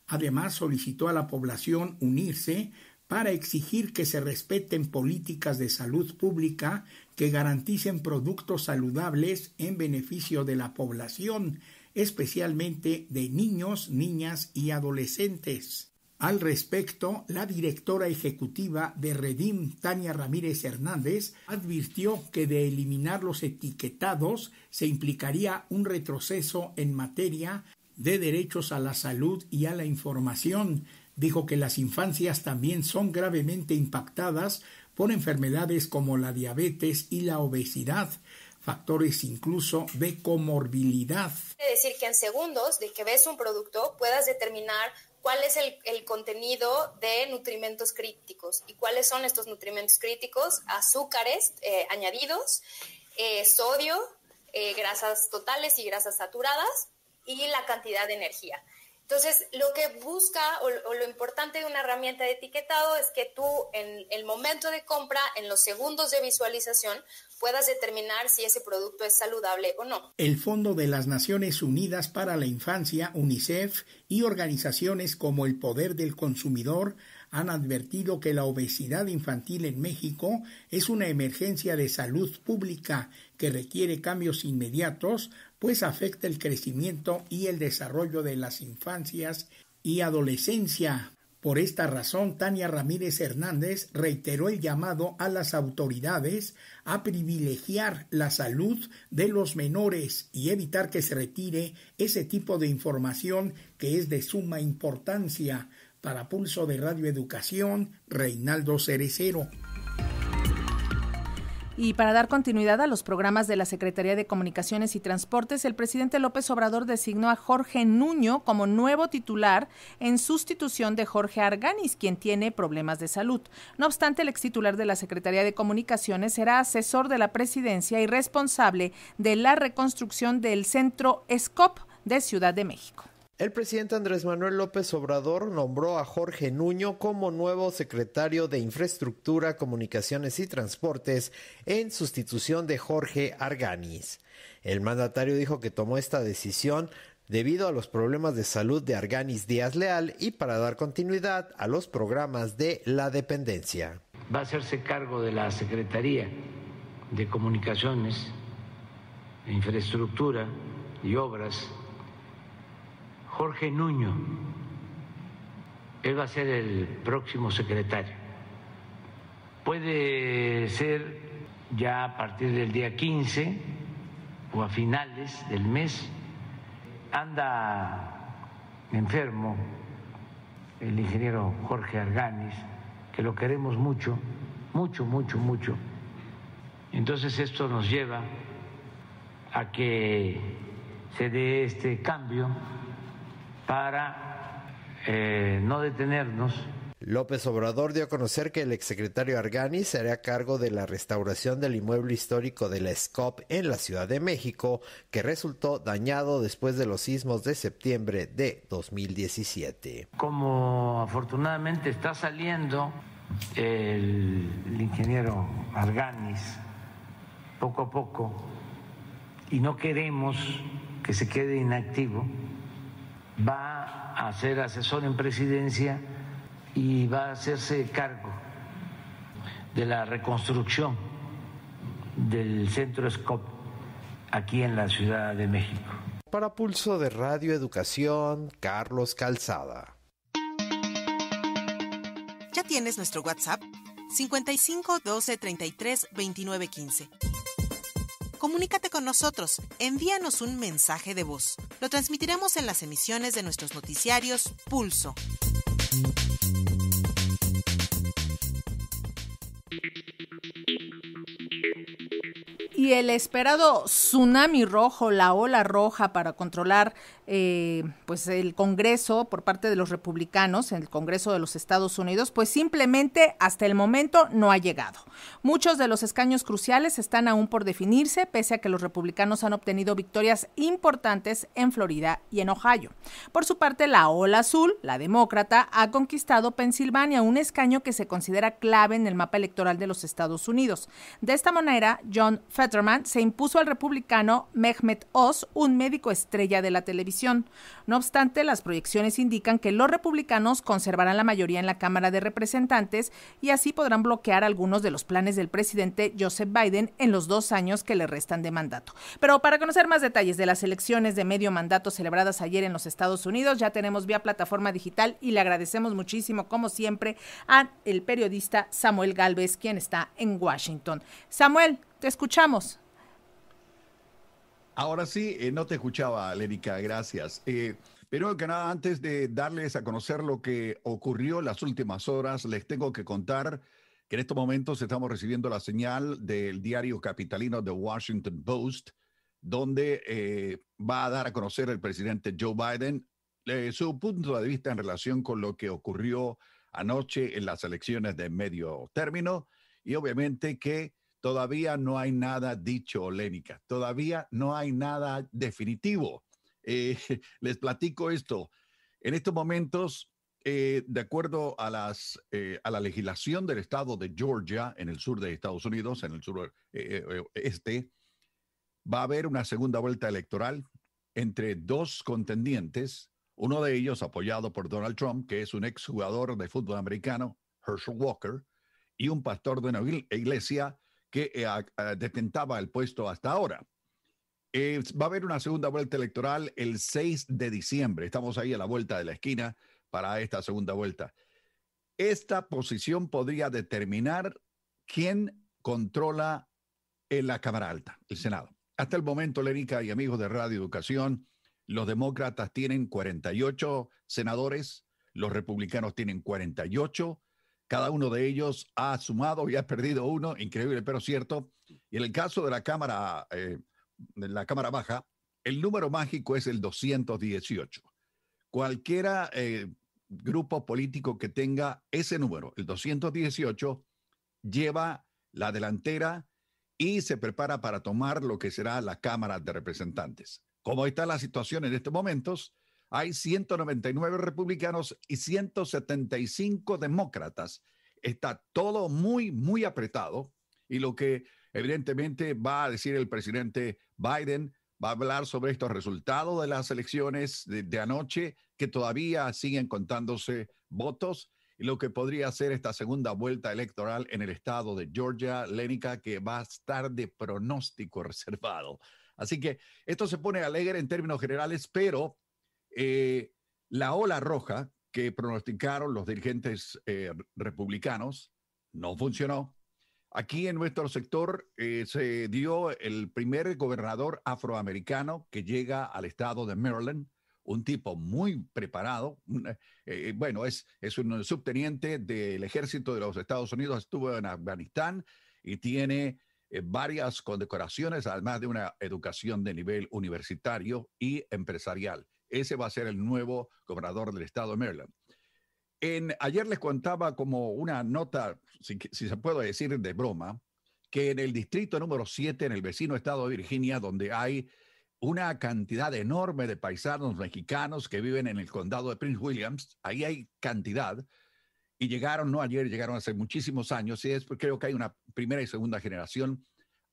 Además, solicitó a la población unirse para exigir que se respeten políticas de salud pública que garanticen productos saludables en beneficio de la población, especialmente de niños, niñas y adolescentes. Al respecto, la directora ejecutiva de Redim, Tania Ramírez Hernández, advirtió que de eliminar los etiquetados se implicaría un retroceso en materia de derechos a la salud y a la información, dijo que las infancias también son gravemente impactadas por enfermedades como la diabetes y la obesidad, factores incluso de comorbilidad. Es decir que en segundos de que ves un producto puedas determinar cuál es el, contenido de nutrimentos críticos y cuáles son estos nutrimentos críticos, azúcares eh, añadidos, eh, sodio, eh, grasas totales y grasas saturadas y la cantidad de energía. Entonces, lo que busca o, lo importante de una herramienta de etiquetado es que tú en el momento de compra, en los segundos de visualización, puedas determinar si ese producto es saludable o no. El Fondo de las Naciones Unidas para la Infancia, UNICEF, y organizaciones como el Poder del Consumidor han advertido que la obesidad infantil en México es una emergencia de salud pública que requiere cambios inmediatos pues afecta el crecimiento y el desarrollo de las infancias y adolescencia. Por esta razón, Tania Ramírez Hernández reiteró el llamado a las autoridades a privilegiar la salud de los menores y evitar que se retire ese tipo de información que es de suma importancia. Para Pulso de Radio Educación, Reinaldo Cerecero. Y para dar continuidad a los programas de la Secretaría de Comunicaciones y Transportes, el presidente López Obrador designó a Jorge Nuño como nuevo titular en sustitución de Jorge Arganis, quien tiene problemas de salud. No obstante, el ex titular de la Secretaría de Comunicaciones será asesor de la presidencia y responsable de la reconstrucción del centro SCOP de Ciudad de México. El presidente Andrés Manuel López Obrador nombró a Jorge Nuño como nuevo secretario de Infraestructura, Comunicaciones y Transportes en sustitución de Jorge Arganis. El mandatario dijo que tomó esta decisión debido a los problemas de salud de Arganis Díaz Leal y para dar continuidad a los programas de la dependencia. Va a hacerse cargo de la Secretaría de Comunicaciones, Infraestructura y Obras Jorge Nuño. Él va a ser el próximo secretario. Puede ser ya a partir del día 15 o a finales del mes. Anda enfermo el ingeniero Jorge Arganis, que lo queremos mucho, mucho, mucho, mucho. Entonces esto nos lleva a que se dé este cambio para eh, no detenernos. López Obrador dio a conocer que el exsecretario Arganis se hará cargo de la restauración del inmueble histórico de la SCOP en la Ciudad de México, que resultó dañado después de los sismos de septiembre de 2017. Como afortunadamente está saliendo el, el ingeniero Arganis poco a poco y no queremos que se quede inactivo, va a ser asesor en presidencia y va a hacerse cargo de la reconstrucción del centro SCOP aquí en la Ciudad de México. Para Pulso de Radio Educación, Carlos Calzada. Ya tienes nuestro WhatsApp 55 12 33 29 15. Comunícate con nosotros, envíanos un mensaje de voz. Lo transmitiremos en las emisiones de nuestros noticiarios Pulso. y el esperado tsunami rojo, la ola roja para controlar eh, pues el Congreso por parte de los republicanos, en el Congreso de los Estados Unidos, pues simplemente hasta el momento no ha llegado. Muchos de los escaños cruciales están aún por definirse, pese a que los republicanos han obtenido victorias importantes en Florida y en Ohio. Por su parte, la ola azul, la demócrata, ha conquistado Pensilvania, un escaño que se considera clave en el mapa electoral de los Estados Unidos. De esta manera, John Fetter se impuso al republicano Mehmet Oz, un médico estrella de la televisión. No obstante, las proyecciones indican que los republicanos conservarán la mayoría en la Cámara de Representantes y así podrán bloquear algunos de los planes del presidente Joseph Biden en los dos años que le restan de mandato. Pero para conocer más detalles de las elecciones de medio mandato celebradas ayer en los Estados Unidos, ya tenemos vía plataforma digital y le agradecemos muchísimo, como siempre, a el periodista Samuel Galvez, quien está en Washington. Samuel, te escuchamos. Ahora sí, eh, no te escuchaba, Lérica, gracias. Eh, pero que nada, antes de darles a conocer lo que ocurrió las últimas horas, les tengo que contar que en estos momentos estamos recibiendo la señal del diario capitalino The Washington Post, donde eh, va a dar a conocer el presidente Joe Biden su punto de vista en relación con lo que ocurrió anoche en las elecciones de medio término y obviamente que todavía no hay nada dicho, Lénica, todavía no hay nada definitivo. Eh, les platico esto. En estos momentos, eh, de acuerdo a, las, eh, a la legislación del estado de Georgia, en el sur de Estados Unidos, en el sur este, va a haber una segunda vuelta electoral entre dos contendientes, uno de ellos apoyado por Donald Trump, que es un exjugador de fútbol americano, Herschel Walker, y un pastor de una iglesia que eh, detentaba el puesto hasta ahora. va a haber una segunda vuelta electoral el 6 de diciembre. Estamos ahí a la vuelta de la esquina para esta segunda vuelta. Esta posición podría determinar quién controla en la Cámara Alta, el Senado. Hasta el momento, Lérica y amigos de Radio Educación, los demócratas tienen 48 senadores, los republicanos tienen 48 cada uno de ellos ha sumado y ha perdido uno, increíble pero cierto. Y en el caso de la Cámara, eh, de la cámara Baja, el número mágico es el 218. Cualquiera eh, grupo político que tenga ese número, el 218, lleva la delantera y se prepara para tomar lo que será la Cámara de Representantes. Como está la situación en estos momentos, hay 199 republicanos y 175 demócratas. Está todo muy, muy apretado y lo que evidentemente va a decir el presidente Biden va a hablar sobre estos resultados de las elecciones de, anoche, que todavía siguen contándose votos, y lo que podría ser esta segunda vuelta electoral en el estado de Georgia, Lénica, que va a estar de pronóstico reservado. Así que esto se pone alegre en términos generales, pero eh, la ola roja que pronosticaron los dirigentes eh, republicanos no funcionó. Aquí en nuestro sector eh, se dio el primer gobernador afroamericano que llega al estado de Maryland, un tipo muy preparado. bueno, es, es un subteniente del ejército de los Estados Unidos, estuvo en Afganistán y tiene varias condecoraciones, además de una educación de nivel universitario y empresarial. Ese va a ser el nuevo gobernador del estado de Maryland. ayer les contaba como una nota, si, se puede decir de broma, que en el distrito número 7, en el vecino estado de Virginia, donde hay una cantidad enorme de paisanos mexicanos que viven en el condado de Prince Williams, ahí hay cantidad, y llegaron, no ayer, llegaron hace muchísimos años, y es, creo que hay una primera y segunda generación.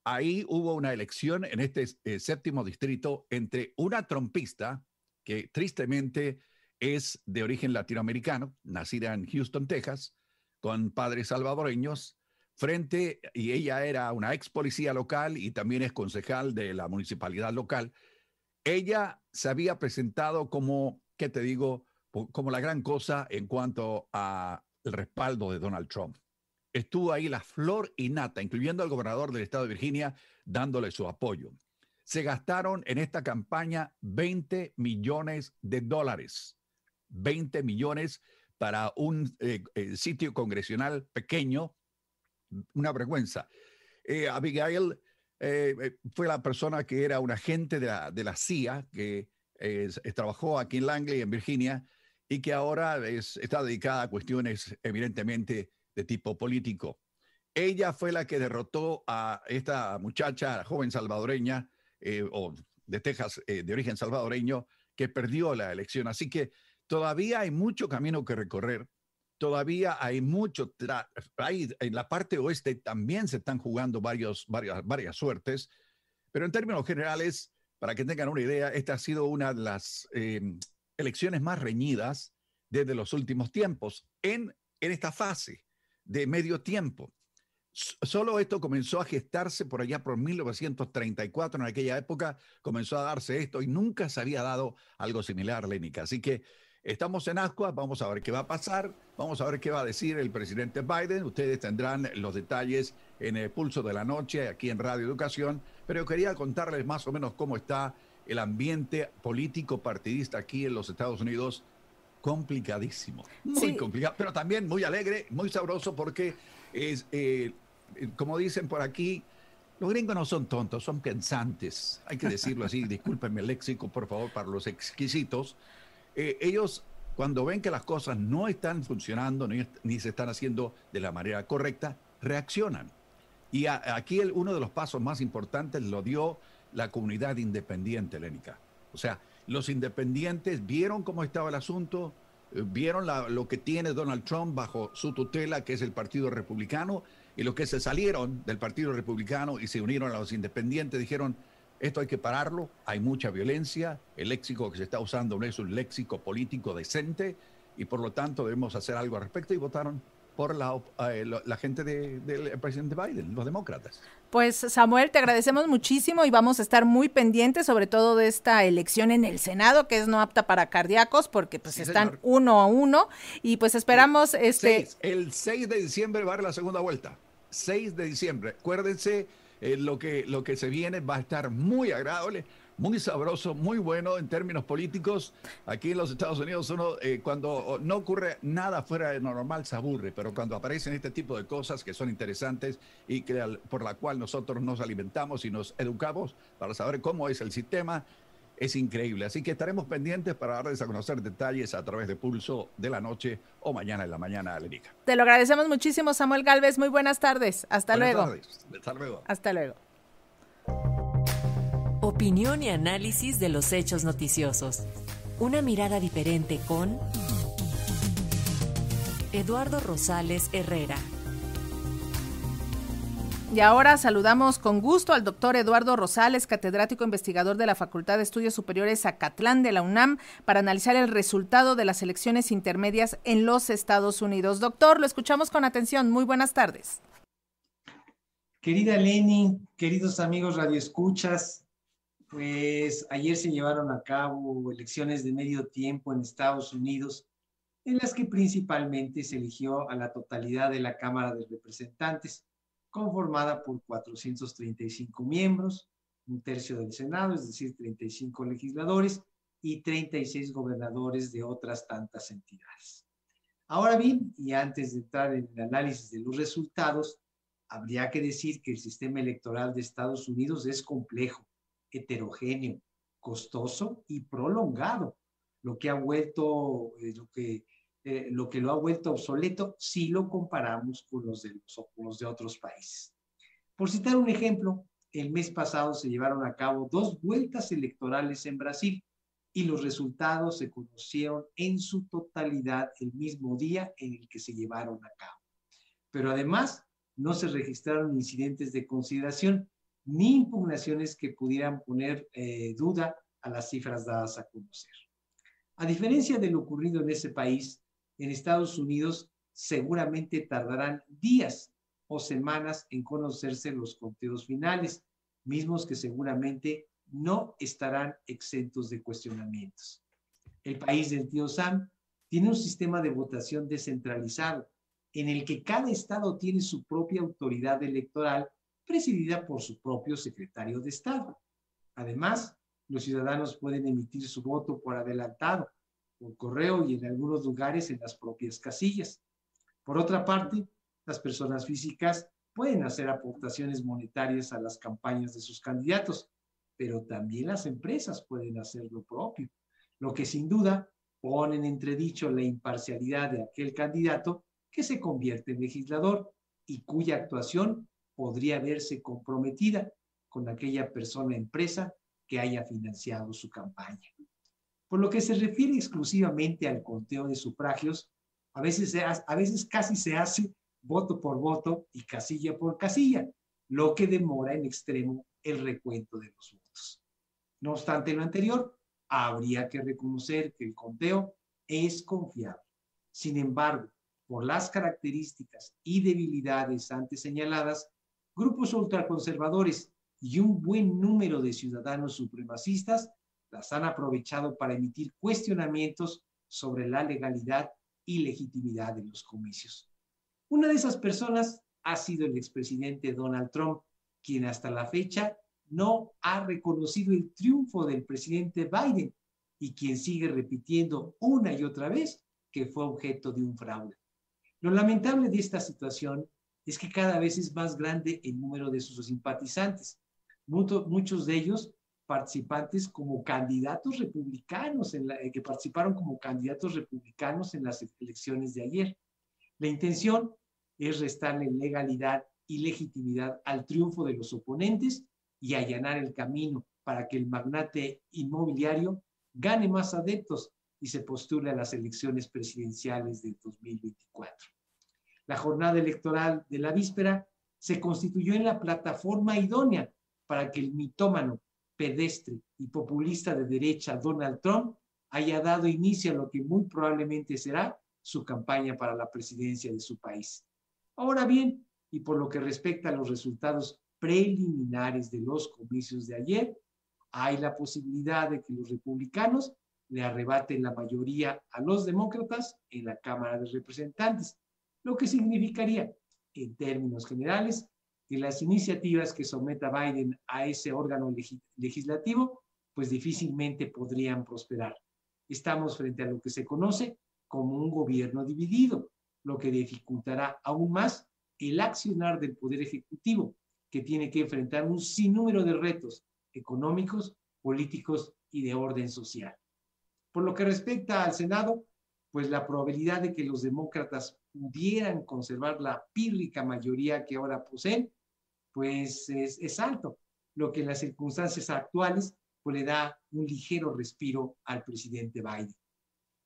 Ahí hubo una elección en este eh, séptimo distrito entre una trompista que tristemente es de origen latinoamericano, nacida en Houston, Texas, con padres salvadoreños, frente, y ella era una ex policía local y también es concejal de la municipalidad local. Ella se había presentado como, ¿qué te digo?, como la gran cosa en cuanto al respaldo de Donald Trump. Estuvo ahí la flor y nata, incluyendo al gobernador del estado de Virginia, dándole su apoyo se gastaron en esta campaña 20 millones de dólares. 20 millones para un eh, eh, sitio congresional pequeño, una vergüenza. Eh, Abigail fue la persona que era un agente de la, CIA, que trabajó aquí en Langley, en Virginia, y que ahora está dedicada a cuestiones evidentemente de tipo político. Ella fue la que derrotó a esta muchacha joven salvadoreña eh, o de Texas eh, de origen salvadoreño que perdió la elección. Así que todavía hay mucho camino que recorrer, todavía hay mucho, hay, en la parte oeste también se están jugando varias, varias suertes, pero en términos generales, para que tengan una idea, esta ha sido una de las eh, elecciones más reñidas desde los últimos tiempos en, en esta fase de medio tiempo. Solo esto comenzó a gestarse por allá por 1934, en aquella época comenzó a darse esto y nunca se había dado algo similar, Lénica. Así que estamos en ascua vamos a ver qué va a pasar, vamos a ver qué va a decir el presidente Biden. Ustedes tendrán los detalles en el pulso de la noche aquí en Radio Educación, pero yo quería contarles más o menos cómo está el ambiente político partidista aquí en los Estados Unidos complicadísimo, muy complicado, pero también muy alegre, muy sabroso porque es, eh, como dicen por aquí, los gringos no son tontos, son pensantes, hay que decirlo así, discúlpenme el léxico, por favor, para los exquisitos. Eh, ellos, cuando ven que las cosas no están funcionando ni, se están haciendo de la manera correcta, reaccionan. Y aquí uno de los pasos más importantes lo dio la comunidad independiente helénica. O sea, los independientes vieron cómo estaba el asunto, vieron lo que tiene Donald Trump bajo su tutela, que es el Partido Republicano, y los que se salieron del Partido Republicano y se unieron a los independientes dijeron, esto hay que pararlo, hay mucha violencia, el léxico que se está usando no es un léxico político decente y por lo tanto debemos hacer algo al respecto y votaron por la, eh, gente del de, presidente Biden, los demócratas. Pues Samuel, te agradecemos muchísimo y vamos a estar muy pendientes, sobre todo de esta elección en el Senado, que es no apta para cardíacos, porque pues están uno a uno. Y pues esperamos este. el 6 de diciembre va a haber la segunda vuelta. 6 de diciembre. Acuérdense, eh, lo, que, lo que se viene va a estar muy agradable muy sabroso, muy bueno en términos políticos. Aquí en los Estados Unidos uno, eh, cuando no ocurre nada fuera de normal, se aburre, pero cuando aparecen este tipo de cosas que son interesantes y que, por la cual nosotros nos alimentamos y nos educamos para saber cómo es el sistema, es increíble. Así que estaremos pendientes para darles a conocer detalles a través de Pulso de la noche o mañana en la mañana, Alerica. Te lo agradecemos muchísimo, Samuel Galvez. Muy buenas tardes. Hasta luego. Tardes. Hasta luego. Hasta luego opinión y análisis de los hechos noticiosos. Una mirada diferente con Eduardo Rosales Herrera. Y ahora saludamos con gusto al doctor Eduardo Rosales, catedrático investigador de la Facultad de Estudios Superiores Acatlán de la UNAM, para analizar el resultado de las elecciones intermedias en los Estados Unidos. Doctor, lo escuchamos con atención. Muy buenas tardes. Querida Leni, queridos amigos radioescuchas, pues ayer se llevaron a cabo elecciones de medio tiempo en Estados Unidos, en las que principalmente se eligió a la totalidad de la Cámara de Representantes, conformada por 435 miembros, un tercio del Senado, es decir, 35 legisladores y 36 gobernadores de otras tantas entidades. Ahora bien, y antes de entrar en el análisis de los resultados, habría que decir que el sistema electoral de Estados Unidos es complejo heterogéneo, costoso y prolongado, lo que ha vuelto, eh, lo, que, eh, lo que lo ha vuelto obsoleto si lo comparamos con los de otros países. Por citar un ejemplo, el mes pasado se llevaron a cabo dos vueltas electorales en Brasil y los resultados se conocieron en su totalidad el mismo día en el que se llevaron a cabo. Pero además, no se registraron incidentes de consideración, ni impugnaciones que pudieran poner eh, duda a las cifras dadas a conocer. A diferencia de lo ocurrido en ese país, en Estados Unidos seguramente tardarán días o semanas en conocerse los conteos finales, mismos que seguramente no estarán exentos de cuestionamientos. El país del tío Sam tiene un sistema de votación descentralizado en el que cada estado tiene su propia autoridad electoral presidida por su propio secretario de Estado. Además, los ciudadanos pueden emitir su voto por adelantado, por correo y en algunos lugares en las propias casillas. Por otra parte, las personas físicas pueden hacer aportaciones monetarias a las campañas de sus candidatos, pero también las empresas pueden hacer lo propio, lo que sin duda pone en entredicho la imparcialidad de aquel candidato que se convierte en legislador y cuya actuación podría verse comprometida con aquella persona empresa que haya financiado su campaña. Por lo que se refiere exclusivamente al conteo de sufragios, a veces, a veces casi se hace voto por voto y casilla por casilla, lo que demora en extremo el recuento de los votos. No obstante lo anterior, habría que reconocer que el conteo es confiable. Sin embargo, por las características y debilidades antes señaladas, grupos ultraconservadores y un buen número de ciudadanos supremacistas las han aprovechado para emitir cuestionamientos sobre la legalidad y legitimidad de los comicios. Una de esas personas ha sido el expresidente Donald Trump, quien hasta la fecha no ha reconocido el triunfo del presidente Biden y quien sigue repitiendo una y otra vez que fue objeto de un fraude. Lo lamentable de esta situación es que cada vez es más grande el número de sus simpatizantes, muchos de ellos participantes como candidatos republicanos, en eh, que participaron como candidatos republicanos en las elecciones de ayer. La intención es restarle legalidad y legitimidad al triunfo de los oponentes y allanar el camino para que el magnate inmobiliario gane más adeptos y se postule a las elecciones presidenciales de 2024 la jornada electoral de la víspera, se constituyó en la plataforma idónea para que el mitómano, pedestre y populista de derecha Donald Trump haya dado inicio a lo que muy probablemente será su campaña para la presidencia de su país. Ahora bien, y por lo que respecta a los resultados preliminares de los comicios de ayer, hay la posibilidad de que los republicanos le arrebaten la mayoría a los demócratas en la Cámara de Representantes, lo que significaría, en términos generales, que las iniciativas que someta Biden a ese órgano legislativo, pues difícilmente podrían prosperar. Estamos frente a lo que se conoce como un gobierno dividido, lo que dificultará aún más el accionar del Poder Ejecutivo, que tiene que enfrentar un sinnúmero de retos económicos, políticos y de orden social. Por lo que respecta al Senado, pues la probabilidad de que los demócratas pudieran conservar la pírrica mayoría que ahora poseen, pues es, es alto, lo que en las circunstancias actuales pues le da un ligero respiro al presidente Biden.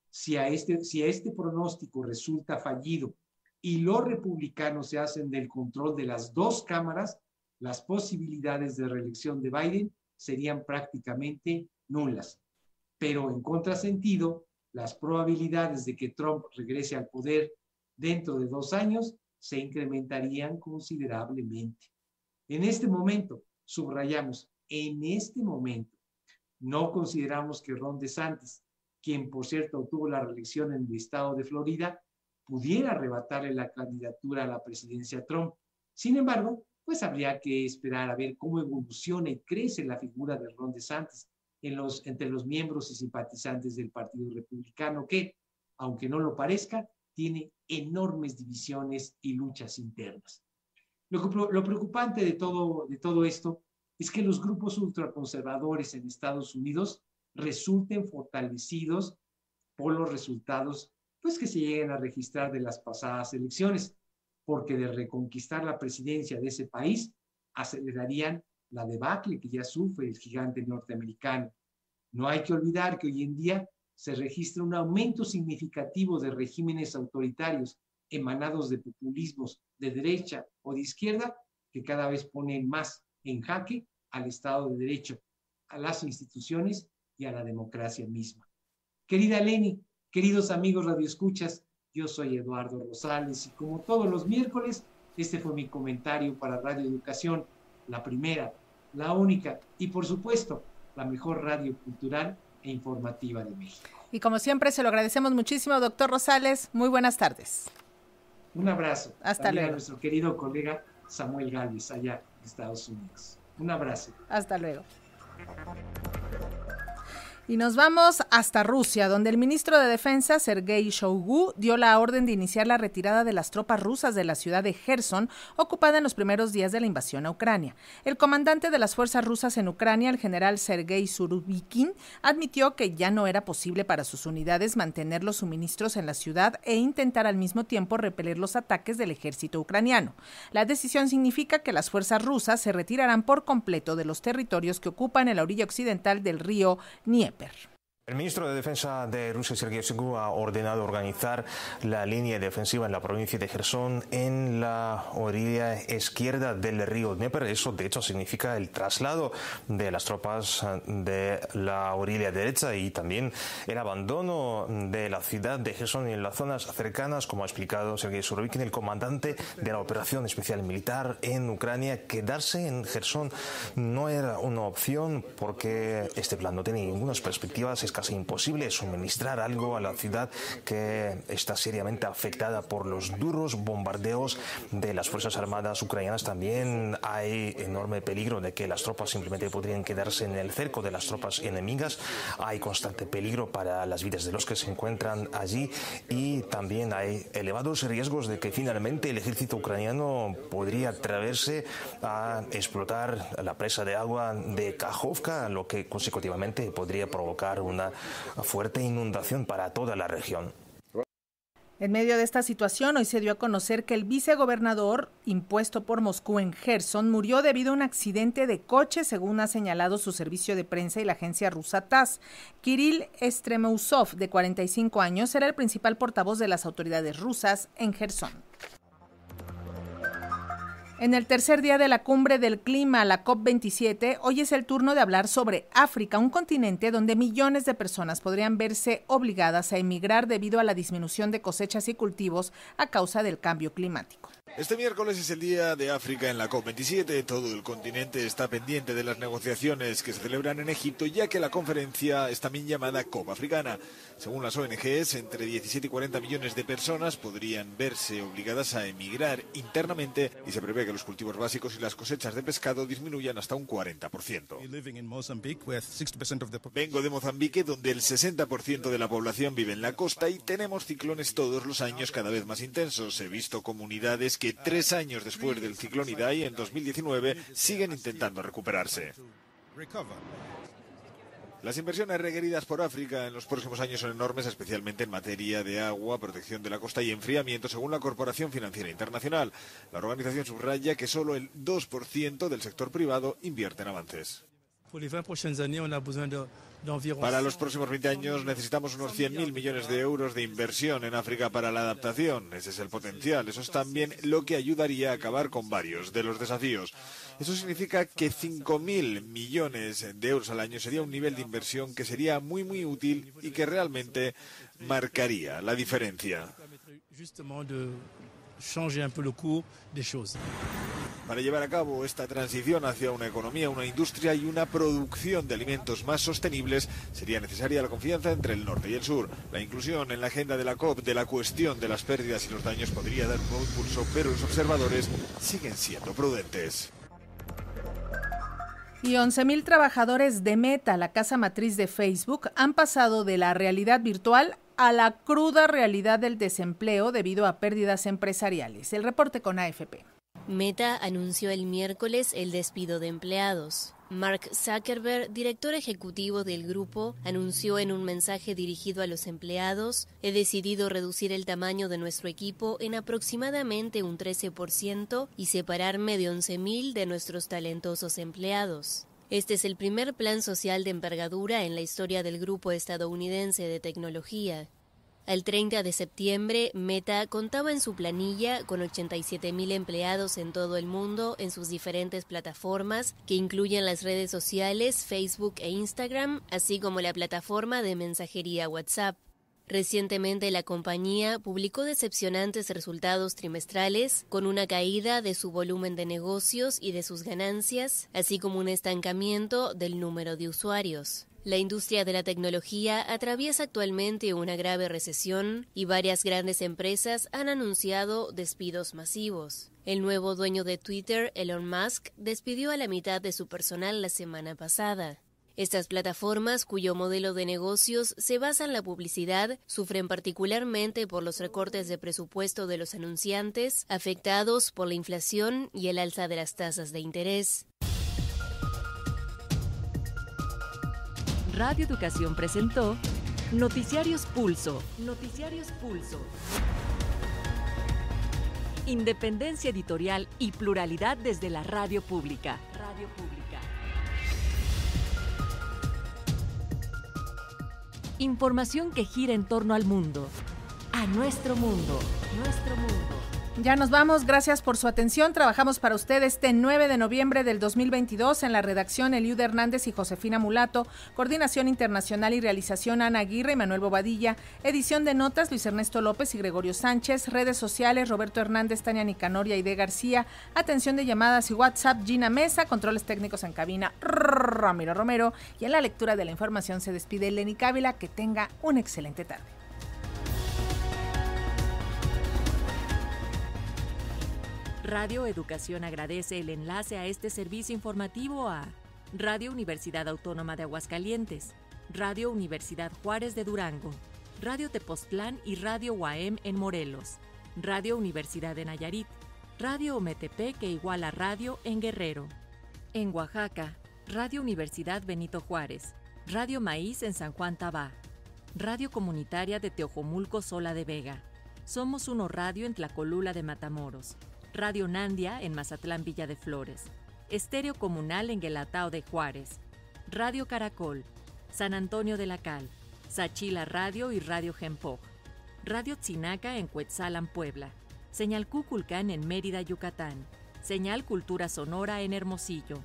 Si a este, si a este pronóstico resulta fallido y los republicanos se hacen del control de las dos cámaras, las posibilidades de reelección de Biden serían prácticamente nulas. Pero en contrasentido, las probabilidades de que Trump regrese al poder dentro de dos años se incrementarían considerablemente. En este momento, subrayamos, en este momento, no consideramos que Ron DeSantis, quien por cierto obtuvo la reelección en el estado de Florida, pudiera arrebatarle la candidatura a la presidencia Trump. Sin embargo, pues habría que esperar a ver cómo evoluciona y crece la figura de Ron DeSantis en los, entre los miembros y simpatizantes del Partido Republicano, que, aunque no lo parezca, tiene enormes divisiones y luchas internas. Lo, preocupante de todo, de todo esto es que los grupos ultraconservadores en Estados Unidos resulten fortalecidos por los resultados pues, que se lleguen a registrar de las pasadas elecciones, porque de reconquistar la presidencia de ese país acelerarían la debacle que ya sufre el gigante norteamericano. No hay que olvidar que hoy en día se registra un aumento significativo de regímenes autoritarios emanados de populismos de derecha o de izquierda que cada vez ponen más en jaque al Estado de Derecho, a las instituciones y a la democracia misma. Querida Leni, queridos amigos Radio Escuchas, yo soy Eduardo Rosales y como todos los miércoles, este fue mi comentario para Radio Educación, la primera, la única y por supuesto la mejor radio cultural e informativa de México. Y como siempre, se lo agradecemos muchísimo, doctor Rosales. Muy buenas tardes. Un abrazo. Hasta luego. A nuestro querido colega Samuel Gálvez, allá de Estados Unidos. Un abrazo. Hasta luego. Y nos vamos hasta Rusia, donde el ministro de Defensa, Sergei Shoigu, dio la orden de iniciar la retirada de las tropas rusas de la ciudad de Gerson, ocupada en los primeros días de la invasión a Ucrania. El comandante de las fuerzas rusas en Ucrania, el general Sergei Surubikin, admitió que ya no era posible para sus unidades mantener los suministros en la ciudad e intentar al mismo tiempo repeler los ataques del ejército ucraniano. La decisión significa que las fuerzas rusas se retirarán por completo de los territorios que ocupan en la orilla occidental del río Dnieper perro. El ministro de Defensa de Rusia, Sergei Shoigu, ha ordenado organizar la línea defensiva en la provincia de Gerson en la orilla izquierda del río Dnieper. Eso, de hecho, significa el traslado de las tropas de la orilla derecha y también el abandono de la ciudad de Gerson y en las zonas cercanas, como ha explicado Sergei Surovikin, el comandante de la operación especial militar en Ucrania. Quedarse en Gerson no era una opción porque este plan no tenía ninguna perspectiva casi imposible suministrar algo a la ciudad que está seriamente afectada por los duros bombardeos de las Fuerzas Armadas ucranianas. También hay enorme peligro de que las tropas simplemente podrían quedarse en el cerco de las tropas enemigas. Hay constante peligro para las vidas de los que se encuentran allí y también hay elevados riesgos de que finalmente el ejército ucraniano podría atreverse a explotar la presa de agua de Kajovka, lo que consecutivamente podría provocar una fuerte inundación para toda la región. En medio de esta situación, hoy se dio a conocer que el vicegobernador impuesto por Moscú en Gerson murió debido a un accidente de coche, según ha señalado su servicio de prensa y la agencia rusa TASS. Kirill Estremeusov, de 45 años, era el principal portavoz de las autoridades rusas en Gerson. En el tercer día de la cumbre del clima, la COP27, hoy es el turno de hablar sobre África, un continente donde millones de personas podrían verse obligadas a emigrar debido a la disminución de cosechas y cultivos a causa del cambio climático. Este miércoles es el Día de África en la COP27. Todo el continente está pendiente de las negociaciones que se celebran en Egipto, ya que la conferencia es también llamada COP africana. Según las ONGs, entre 17 y 40 millones de personas podrían verse obligadas a emigrar internamente y se prevé que los cultivos básicos y las cosechas de pescado disminuyan hasta un 40%. Vengo de Mozambique, donde el 60% de la población vive en la costa y tenemos ciclones todos los años cada vez más intensos. He visto comunidades que tres años después del ciclón Idai en 2019 siguen intentando recuperarse. Las inversiones requeridas por África en los próximos años son enormes, especialmente en materia de agua, protección de la costa y enfriamiento, según la Corporación Financiera Internacional. La organización subraya que solo el 2% del sector privado invierte en avances. Para los próximos 20 años necesitamos unos 100.000 millones de euros de inversión en África para la adaptación. Ese es el potencial. Eso es también lo que ayudaría a acabar con varios de los desafíos. Eso significa que 5.000 millones de euros al año sería un nivel de inversión que sería muy, muy útil y que realmente marcaría la diferencia. Para llevar a cabo esta transición hacia una economía, una industria y una producción de alimentos más sostenibles, sería necesaria la confianza entre el norte y el sur. La inclusión en la agenda de la COP de la cuestión de las pérdidas y los daños podría dar un nuevo impulso, pero los observadores siguen siendo prudentes. Y 11.000 trabajadores de Meta, la casa matriz de Facebook, han pasado de la realidad virtual a la cruda realidad del desempleo debido a pérdidas empresariales. El reporte con AFP. Meta anunció el miércoles el despido de empleados. Mark Zuckerberg, director ejecutivo del grupo, anunció en un mensaje dirigido a los empleados, he decidido reducir el tamaño de nuestro equipo en aproximadamente un 13% y separarme de 11.000 de nuestros talentosos empleados. Este es el primer plan social de envergadura en la historia del grupo estadounidense de tecnología. Al 30 de septiembre, Meta contaba en su planilla con 87.000 empleados en todo el mundo en sus diferentes plataformas, que incluyen las redes sociales, Facebook e Instagram, así como la plataforma de mensajería WhatsApp. Recientemente la compañía publicó decepcionantes resultados trimestrales con una caída de su volumen de negocios y de sus ganancias, así como un estancamiento del número de usuarios. La industria de la tecnología atraviesa actualmente una grave recesión y varias grandes empresas han anunciado despidos masivos. El nuevo dueño de Twitter, Elon Musk, despidió a la mitad de su personal la semana pasada. Estas plataformas, cuyo modelo de negocios se basa en la publicidad, sufren particularmente por los recortes de presupuesto de los anunciantes, afectados por la inflación y el alza de las tasas de interés. Radio Educación presentó Noticiarios Pulso. Noticiarios Pulso. Independencia editorial y pluralidad desde la radio pública. Radio pública. Información que gira en torno al mundo. A nuestro mundo. Nuestro mundo. Ya nos vamos, gracias por su atención. Trabajamos para usted este 9 de noviembre del 2022 en la redacción Eliud Hernández y Josefina Mulato, coordinación internacional y realización Ana Aguirre y Manuel Bobadilla, edición de notas Luis Ernesto López y Gregorio Sánchez, redes sociales Roberto Hernández, Tania Nicanoria y De García, atención de llamadas y WhatsApp Gina Mesa, controles técnicos en cabina Ramiro Romero y en la lectura de la información se despide Lenny Cávila, que tenga una excelente tarde. Radio Educación agradece el enlace a este servicio informativo a Radio Universidad Autónoma de Aguascalientes, Radio Universidad Juárez de Durango, Radio Tepoztlán y Radio UAM en Morelos, Radio Universidad de Nayarit, Radio OMTP que iguala Radio en Guerrero. En Oaxaca, Radio Universidad Benito Juárez, Radio Maíz en San Juan Tabá, Radio Comunitaria de Teojomulco Sola de Vega. Somos Uno Radio en Tlacolula de Matamoros. Radio Nandia en Mazatlán Villa de Flores, Estéreo Comunal en Guelatao de Juárez, Radio Caracol, San Antonio de la Cal, Sachila Radio y Radio Gempo, Radio Tzinaca en Cuetzalan, Puebla, Señal Cuculcán en Mérida, Yucatán, Señal Cultura Sonora en Hermosillo,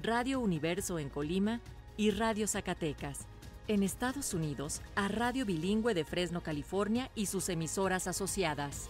Radio Universo en Colima y Radio Zacatecas. En Estados Unidos, a Radio Bilingüe de Fresno, California y sus emisoras asociadas.